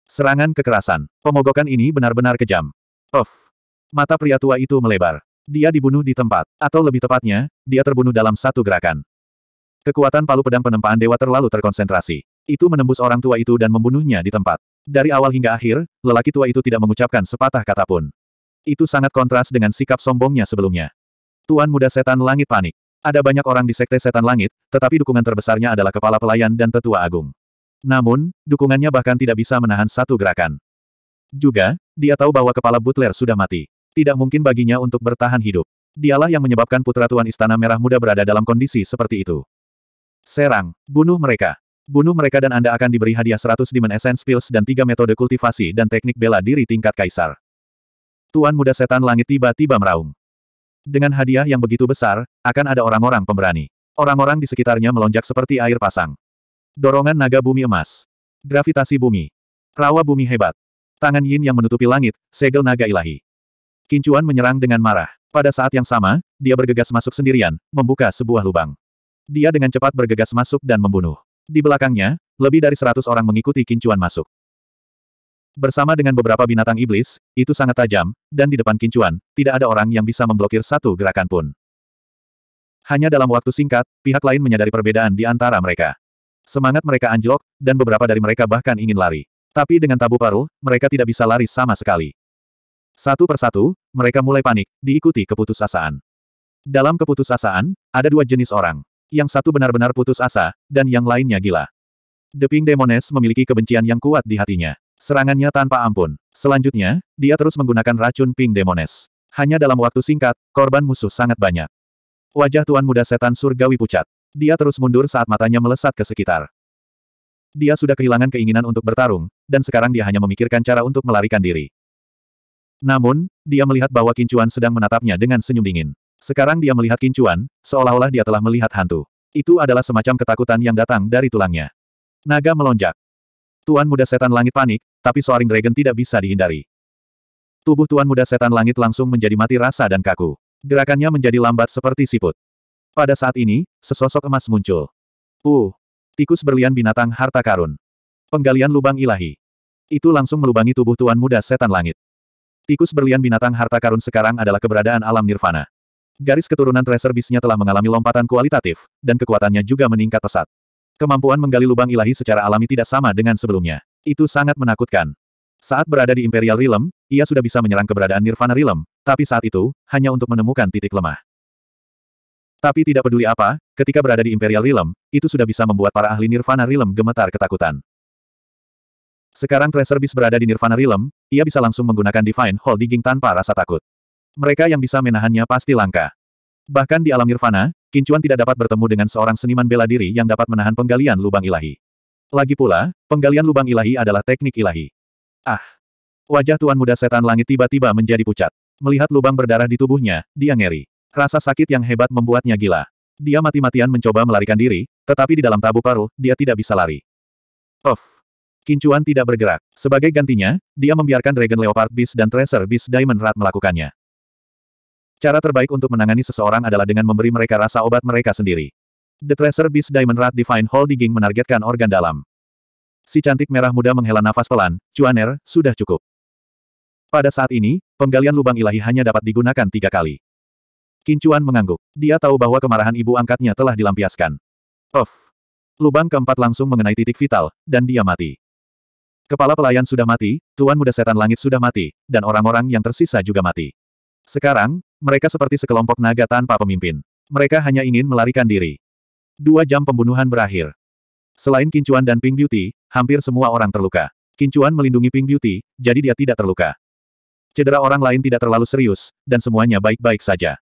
Serangan kekerasan. Pemogokan ini benar-benar kejam. Of. Mata pria tua itu melebar. Dia dibunuh di tempat. Atau lebih tepatnya, dia terbunuh dalam satu gerakan. Kekuatan palu pedang penempaan dewa terlalu terkonsentrasi. Itu menembus orang tua itu dan membunuhnya di tempat. Dari awal hingga akhir, lelaki tua itu tidak mengucapkan sepatah kata pun. Itu sangat kontras dengan sikap sombongnya sebelumnya. Tuan muda setan langit panik. Ada banyak orang di sekte setan langit, tetapi dukungan terbesarnya adalah kepala pelayan dan tetua agung. Namun, dukungannya bahkan tidak bisa menahan satu gerakan. Juga, dia tahu bahwa kepala butler sudah mati. Tidak mungkin baginya untuk bertahan hidup. Dialah yang menyebabkan putra Tuan Istana Merah Muda berada dalam kondisi seperti itu. Serang, bunuh mereka. Bunuh mereka dan Anda akan diberi hadiah 100 Demon Essence Pills dan tiga metode kultivasi dan teknik bela diri tingkat kaisar. Tuan muda setan langit tiba-tiba meraung. Dengan hadiah yang begitu besar, akan ada orang-orang pemberani. Orang-orang di sekitarnya melonjak seperti air pasang. Dorongan naga bumi emas. Gravitasi bumi. Rawa bumi hebat. Tangan Yin yang menutupi langit, segel naga ilahi. Kincuan menyerang dengan marah. Pada saat yang sama, dia bergegas masuk sendirian, membuka sebuah lubang. Dia dengan cepat bergegas masuk dan membunuh. Di belakangnya, lebih dari seratus orang mengikuti kincuan masuk. Bersama dengan beberapa binatang iblis, itu sangat tajam, dan di depan kincuan, tidak ada orang yang bisa memblokir satu gerakan pun. Hanya dalam waktu singkat, pihak lain menyadari perbedaan di antara mereka. Semangat mereka anjlok, dan beberapa dari mereka bahkan ingin lari. Tapi dengan tabu parul, mereka tidak bisa lari sama sekali. Satu persatu, mereka mulai panik, diikuti keputusasaan. Dalam keputusasaan, ada dua jenis orang. Yang satu benar-benar putus asa, dan yang lainnya gila. Deping Demones memiliki kebencian yang kuat di hatinya. Serangannya tanpa ampun. Selanjutnya, dia terus menggunakan racun Ping Demones. Hanya dalam waktu singkat, korban musuh sangat banyak. Wajah Tuan Muda Setan Surgawi pucat. Dia terus mundur saat matanya melesat ke sekitar. Dia sudah kehilangan keinginan untuk bertarung, dan sekarang dia hanya memikirkan cara untuk melarikan diri. Namun, dia melihat bahwa Kincuan sedang menatapnya dengan senyum dingin. Sekarang dia melihat kincuan, seolah-olah dia telah melihat hantu. Itu adalah semacam ketakutan yang datang dari tulangnya. Naga melonjak. Tuan muda setan langit panik, tapi Soaring Dragon tidak bisa dihindari. Tubuh Tuan muda setan langit langsung menjadi mati rasa dan kaku. Gerakannya menjadi lambat seperti siput. Pada saat ini, sesosok emas muncul. Uh, tikus berlian binatang harta karun. Penggalian lubang ilahi. Itu langsung melubangi tubuh Tuan muda setan langit. Tikus berlian binatang harta karun sekarang adalah keberadaan alam nirvana. Garis keturunan tracer bisnya telah mengalami lompatan kualitatif, dan kekuatannya juga meningkat pesat. Kemampuan menggali lubang ilahi secara alami tidak sama dengan sebelumnya. Itu sangat menakutkan. Saat berada di Imperial Realm, ia sudah bisa menyerang keberadaan Nirvana Realm, tapi saat itu, hanya untuk menemukan titik lemah. Tapi tidak peduli apa, ketika berada di Imperial Realm, itu sudah bisa membuat para ahli Nirvana Realm gemetar ketakutan. Sekarang Tracer Beast berada di Nirvana Realm, ia bisa langsung menggunakan Divine Digging tanpa rasa takut mereka yang bisa menahannya pasti langka. Bahkan di alam nirvana, Kincuan tidak dapat bertemu dengan seorang seniman bela diri yang dapat menahan penggalian lubang ilahi. Lagi pula, penggalian lubang ilahi adalah teknik ilahi. Ah! Wajah Tuan Muda Setan Langit tiba-tiba menjadi pucat. Melihat lubang berdarah di tubuhnya, dia ngeri. Rasa sakit yang hebat membuatnya gila. Dia mati-matian mencoba melarikan diri, tetapi di dalam tabu parul dia tidak bisa lari. Of! Kincuan tidak bergerak. Sebagai gantinya, dia membiarkan Dragon Leopard Beast dan Tracer Beast Diamond Rat melakukannya. Cara terbaik untuk menangani seseorang adalah dengan memberi mereka rasa obat mereka sendiri. The Treasure Beast Diamond Rat Divine Digging menargetkan organ dalam. Si cantik merah muda menghela nafas pelan, Cuaner, sudah cukup. Pada saat ini, penggalian lubang ilahi hanya dapat digunakan tiga kali. Kincuan mengangguk. Dia tahu bahwa kemarahan ibu angkatnya telah dilampiaskan. Of. Lubang keempat langsung mengenai titik vital, dan dia mati. Kepala pelayan sudah mati, Tuan Muda Setan Langit sudah mati, dan orang-orang yang tersisa juga mati. Sekarang, mereka seperti sekelompok naga tanpa pemimpin. Mereka hanya ingin melarikan diri. Dua jam pembunuhan berakhir. Selain Kincuan dan Pink Beauty, hampir semua orang terluka. Kincuan melindungi Pink Beauty, jadi dia tidak terluka. Cedera orang lain tidak terlalu serius, dan semuanya baik-baik saja.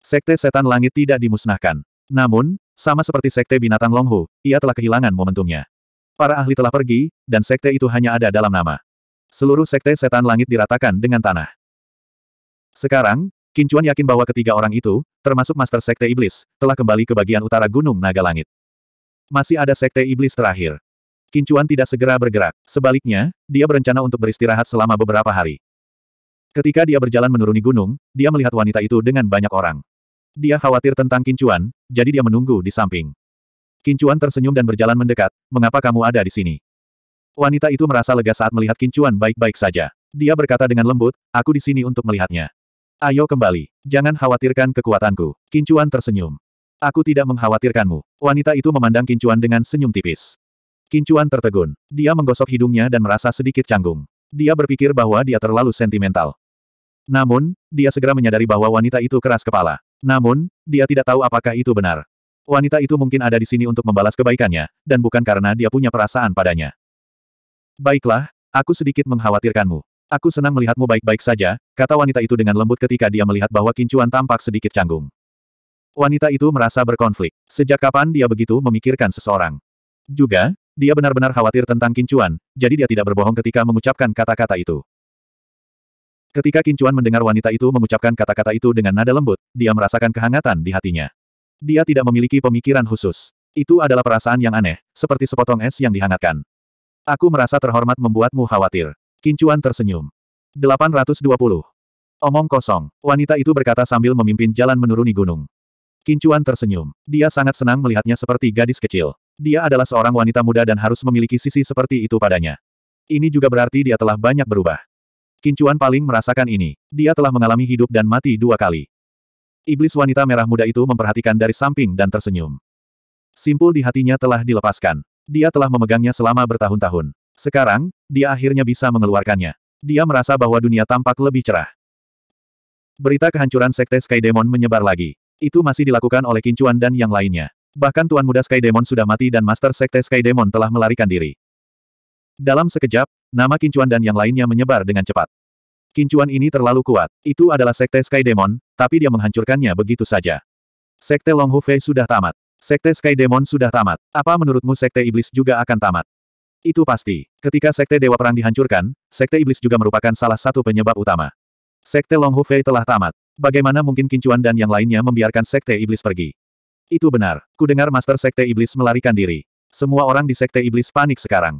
Sekte Setan Langit tidak dimusnahkan. Namun, sama seperti Sekte Binatang Longhu, ia telah kehilangan momentumnya. Para ahli telah pergi, dan sekte itu hanya ada dalam nama. Seluruh sekte setan langit diratakan dengan tanah. Sekarang, Kincuan yakin bahwa ketiga orang itu, termasuk Master Sekte Iblis, telah kembali ke bagian utara Gunung Naga Langit. Masih ada Sekte Iblis terakhir. Kincuan tidak segera bergerak. Sebaliknya, dia berencana untuk beristirahat selama beberapa hari. Ketika dia berjalan menuruni gunung, dia melihat wanita itu dengan banyak orang. Dia khawatir tentang Kincuan, jadi dia menunggu di samping. Kincuan tersenyum dan berjalan mendekat, mengapa kamu ada di sini? Wanita itu merasa lega saat melihat Kincuan baik-baik saja. Dia berkata dengan lembut, aku di sini untuk melihatnya. Ayo kembali. Jangan khawatirkan kekuatanku. Kincuan tersenyum. Aku tidak mengkhawatirkanmu. Wanita itu memandang Kincuan dengan senyum tipis. Kincuan tertegun. Dia menggosok hidungnya dan merasa sedikit canggung. Dia berpikir bahwa dia terlalu sentimental. Namun, dia segera menyadari bahwa wanita itu keras kepala. Namun, dia tidak tahu apakah itu benar. Wanita itu mungkin ada di sini untuk membalas kebaikannya, dan bukan karena dia punya perasaan padanya. Baiklah, aku sedikit mengkhawatirkanmu. Aku senang melihatmu baik-baik saja, kata wanita itu dengan lembut ketika dia melihat bahwa Kincuan tampak sedikit canggung. Wanita itu merasa berkonflik. Sejak kapan dia begitu memikirkan seseorang? Juga, dia benar-benar khawatir tentang Kincuan, jadi dia tidak berbohong ketika mengucapkan kata-kata itu. Ketika Kincuan mendengar wanita itu mengucapkan kata-kata itu dengan nada lembut, dia merasakan kehangatan di hatinya. Dia tidak memiliki pemikiran khusus. Itu adalah perasaan yang aneh, seperti sepotong es yang dihangatkan. Aku merasa terhormat membuatmu khawatir. Kincuan tersenyum. 820. Omong kosong, wanita itu berkata sambil memimpin jalan menuruni gunung. Kincuan tersenyum. Dia sangat senang melihatnya seperti gadis kecil. Dia adalah seorang wanita muda dan harus memiliki sisi seperti itu padanya. Ini juga berarti dia telah banyak berubah. Kincuan paling merasakan ini. Dia telah mengalami hidup dan mati dua kali. Iblis wanita merah muda itu memperhatikan dari samping dan tersenyum. Simpul di hatinya telah dilepaskan. Dia telah memegangnya selama bertahun-tahun. Sekarang, dia akhirnya bisa mengeluarkannya. Dia merasa bahwa dunia tampak lebih cerah. Berita kehancuran Sekte Sky Demon menyebar lagi. Itu masih dilakukan oleh Kincuan dan yang lainnya. Bahkan Tuan Muda Sky Demon sudah mati dan Master Sekte Sky Demon telah melarikan diri. Dalam sekejap, nama Kincuan dan yang lainnya menyebar dengan cepat. Kincuan ini terlalu kuat. Itu adalah Sekte Sky Demon, tapi dia menghancurkannya begitu saja. Sekte Long Hufei sudah tamat. Sekte Sky Demon sudah tamat. Apa menurutmu Sekte Iblis juga akan tamat? Itu pasti. Ketika Sekte Dewa Perang dihancurkan, Sekte Iblis juga merupakan salah satu penyebab utama. Sekte Long Hufei telah tamat. Bagaimana mungkin Kincuan dan yang lainnya membiarkan Sekte Iblis pergi? Itu benar. Kudengar Master Sekte Iblis melarikan diri. Semua orang di Sekte Iblis panik sekarang.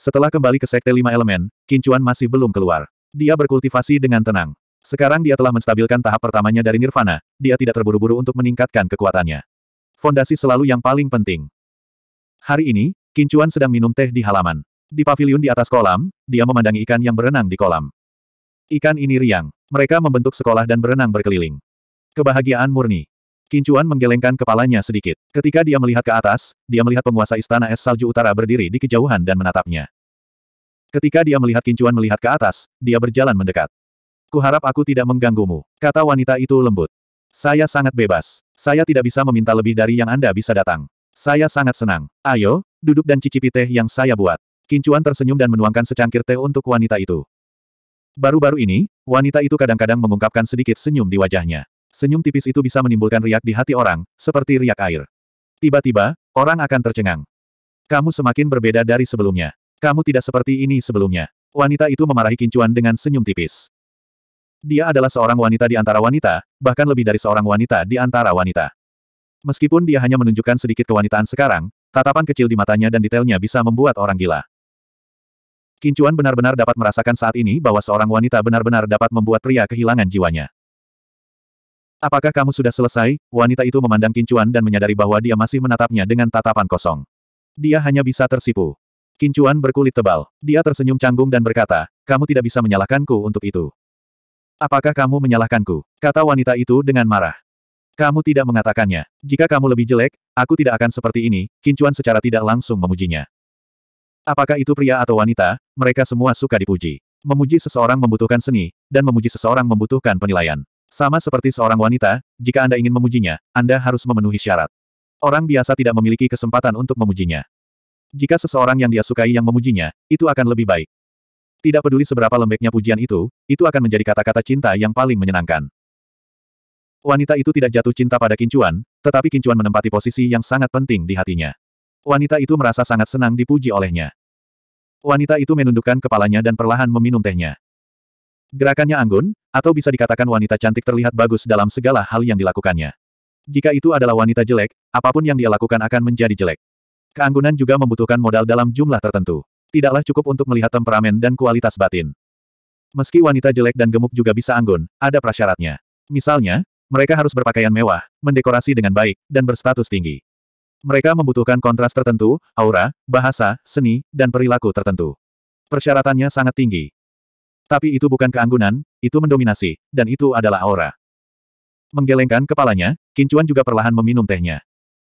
Setelah kembali ke Sekte Lima Elemen, Kincuan masih belum keluar. Dia berkultivasi dengan tenang. Sekarang dia telah menstabilkan tahap pertamanya dari Nirvana, dia tidak terburu-buru untuk meningkatkan kekuatannya. Fondasi selalu yang paling penting. Hari ini, Kincuan sedang minum teh di halaman. Di pavilion di atas kolam, dia memandangi ikan yang berenang di kolam. Ikan ini riang. Mereka membentuk sekolah dan berenang berkeliling. Kebahagiaan murni. Kincuan menggelengkan kepalanya sedikit. Ketika dia melihat ke atas, dia melihat penguasa istana es salju utara berdiri di kejauhan dan menatapnya. Ketika dia melihat Kincuan melihat ke atas, dia berjalan mendekat. Kuharap aku tidak mengganggumu, kata wanita itu lembut. Saya sangat bebas. Saya tidak bisa meminta lebih dari yang Anda bisa datang. Saya sangat senang. Ayo, duduk dan cicipi teh yang saya buat. Kincuan tersenyum dan menuangkan secangkir teh untuk wanita itu. Baru-baru ini, wanita itu kadang-kadang mengungkapkan sedikit senyum di wajahnya. Senyum tipis itu bisa menimbulkan riak di hati orang, seperti riak air. Tiba-tiba, orang akan tercengang. Kamu semakin berbeda dari sebelumnya. Kamu tidak seperti ini sebelumnya. Wanita itu memarahi Kincuan dengan senyum tipis. Dia adalah seorang wanita di antara wanita, bahkan lebih dari seorang wanita di antara wanita. Meskipun dia hanya menunjukkan sedikit kewanitaan sekarang, Tatapan kecil di matanya dan detailnya bisa membuat orang gila. Kincuan benar-benar dapat merasakan saat ini bahwa seorang wanita benar-benar dapat membuat pria kehilangan jiwanya. Apakah kamu sudah selesai? Wanita itu memandang Kincuan dan menyadari bahwa dia masih menatapnya dengan tatapan kosong. Dia hanya bisa tersipu. Kincuan berkulit tebal. Dia tersenyum canggung dan berkata, kamu tidak bisa menyalahkanku untuk itu. Apakah kamu menyalahkanku? Kata wanita itu dengan marah. Kamu tidak mengatakannya. Jika kamu lebih jelek, Aku tidak akan seperti ini, Kincuan secara tidak langsung memujinya. Apakah itu pria atau wanita, mereka semua suka dipuji. Memuji seseorang membutuhkan seni, dan memuji seseorang membutuhkan penilaian. Sama seperti seorang wanita, jika Anda ingin memujinya, Anda harus memenuhi syarat. Orang biasa tidak memiliki kesempatan untuk memujinya. Jika seseorang yang dia sukai yang memujinya, itu akan lebih baik. Tidak peduli seberapa lembeknya pujian itu, itu akan menjadi kata-kata cinta yang paling menyenangkan. Wanita itu tidak jatuh cinta pada Kincuan, tetapi Kincuan menempati posisi yang sangat penting di hatinya. Wanita itu merasa sangat senang dipuji olehnya. Wanita itu menundukkan kepalanya dan perlahan meminum tehnya. Gerakannya anggun, atau bisa dikatakan wanita cantik terlihat bagus dalam segala hal yang dilakukannya. Jika itu adalah wanita jelek, apapun yang dia lakukan akan menjadi jelek. Keanggunan juga membutuhkan modal dalam jumlah tertentu. Tidaklah cukup untuk melihat temperamen dan kualitas batin. Meski wanita jelek dan gemuk juga bisa anggun, ada prasyaratnya. Misalnya, mereka harus berpakaian mewah, mendekorasi dengan baik, dan berstatus tinggi. Mereka membutuhkan kontras tertentu, aura, bahasa, seni, dan perilaku tertentu. Persyaratannya sangat tinggi. Tapi itu bukan keanggunan, itu mendominasi, dan itu adalah aura. Menggelengkan kepalanya, Kincuan juga perlahan meminum tehnya.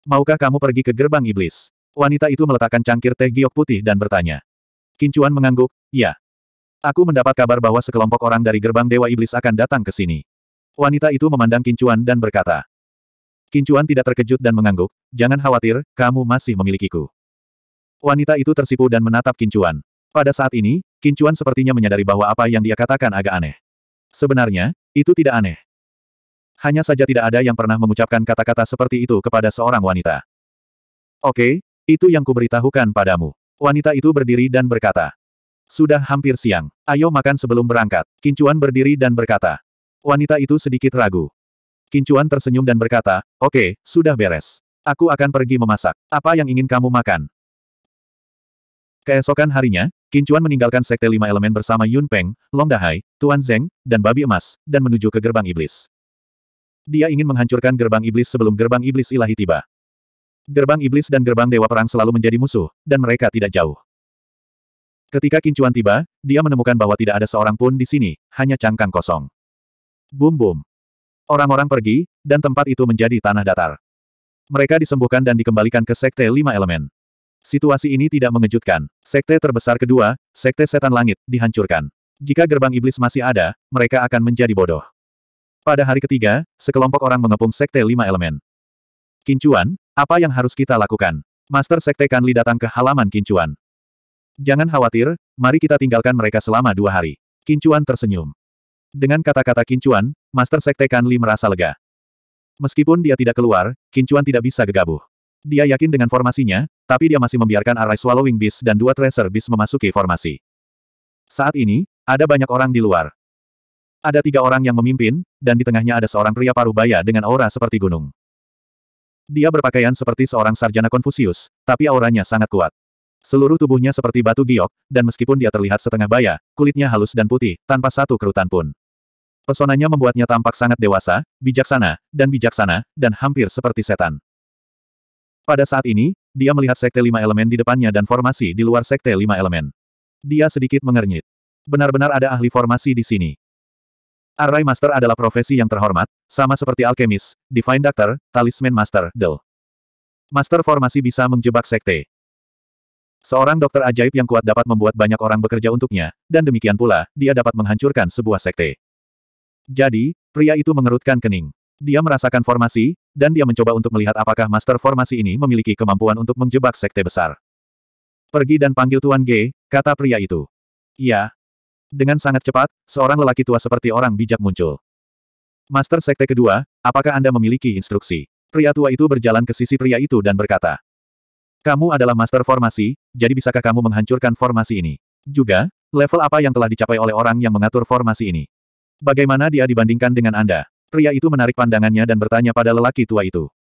Maukah kamu pergi ke gerbang iblis? Wanita itu meletakkan cangkir teh giok putih dan bertanya. Kincuan mengangguk, ya. Aku mendapat kabar bahwa sekelompok orang dari gerbang Dewa Iblis akan datang ke sini. Wanita itu memandang Kincuan dan berkata. Kincuan tidak terkejut dan mengangguk, jangan khawatir, kamu masih memilikiku. Wanita itu tersipu dan menatap Kincuan. Pada saat ini, Kincuan sepertinya menyadari bahwa apa yang dia katakan agak aneh. Sebenarnya, itu tidak aneh. Hanya saja tidak ada yang pernah mengucapkan kata-kata seperti itu kepada seorang wanita. Oke, itu yang kuberitahukan padamu. Wanita itu berdiri dan berkata. Sudah hampir siang, ayo makan sebelum berangkat. Kincuan berdiri dan berkata. Wanita itu sedikit ragu. Kincuan tersenyum dan berkata, Oke, okay, sudah beres. Aku akan pergi memasak. Apa yang ingin kamu makan? Keesokan harinya, Kincuan meninggalkan Sekte Lima Elemen bersama Yun Peng, Long Dahai, Tuan Zeng, dan Babi Emas, dan menuju ke Gerbang Iblis. Dia ingin menghancurkan Gerbang Iblis sebelum Gerbang Iblis ilahi tiba. Gerbang Iblis dan Gerbang Dewa Perang selalu menjadi musuh, dan mereka tidak jauh. Ketika Kincuan tiba, dia menemukan bahwa tidak ada seorang pun di sini, hanya cangkang kosong. Bum bum. Orang-orang pergi, dan tempat itu menjadi tanah datar. Mereka disembuhkan dan dikembalikan ke Sekte Lima Elemen. Situasi ini tidak mengejutkan. Sekte terbesar kedua, Sekte Setan Langit, dihancurkan. Jika gerbang iblis masih ada, mereka akan menjadi bodoh. Pada hari ketiga, sekelompok orang mengepung Sekte Lima Elemen. Kincuan, apa yang harus kita lakukan? Master Sekte Kanli datang ke halaman Kincuan. Jangan khawatir, mari kita tinggalkan mereka selama dua hari. Kincuan tersenyum. Dengan kata-kata Kincuan, Master Sekte Kan Li merasa lega. Meskipun dia tidak keluar, Kincuan tidak bisa gegabah. Dia yakin dengan formasinya, tapi dia masih membiarkan arai Swallowing Beast dan dua Tracer Beast memasuki formasi. Saat ini, ada banyak orang di luar. Ada tiga orang yang memimpin, dan di tengahnya ada seorang pria parubaya dengan aura seperti gunung. Dia berpakaian seperti seorang sarjana Konfusius, tapi auranya sangat kuat. Seluruh tubuhnya seperti batu giok, dan meskipun dia terlihat setengah baya, kulitnya halus dan putih, tanpa satu kerutan pun. Pesonanya membuatnya tampak sangat dewasa, bijaksana, dan bijaksana, dan hampir seperti setan. Pada saat ini, dia melihat sekte lima elemen di depannya dan formasi di luar sekte lima elemen. Dia sedikit mengernyit. Benar-benar ada ahli formasi di sini. Array Master adalah profesi yang terhormat, sama seperti alkemis, Divine Doctor, Talisman Master, Del. Master formasi bisa menjebak sekte. Seorang dokter ajaib yang kuat dapat membuat banyak orang bekerja untuknya, dan demikian pula, dia dapat menghancurkan sebuah sekte. Jadi, pria itu mengerutkan kening. Dia merasakan formasi, dan dia mencoba untuk melihat apakah master formasi ini memiliki kemampuan untuk menjebak sekte besar. Pergi dan panggil Tuan G, kata pria itu. Iya. Dengan sangat cepat, seorang lelaki tua seperti orang bijak muncul. Master sekte kedua, apakah Anda memiliki instruksi? Pria tua itu berjalan ke sisi pria itu dan berkata. Kamu adalah master formasi, jadi bisakah kamu menghancurkan formasi ini? Juga, level apa yang telah dicapai oleh orang yang mengatur formasi ini? Bagaimana dia dibandingkan dengan Anda? Pria itu menarik pandangannya dan bertanya pada lelaki tua itu.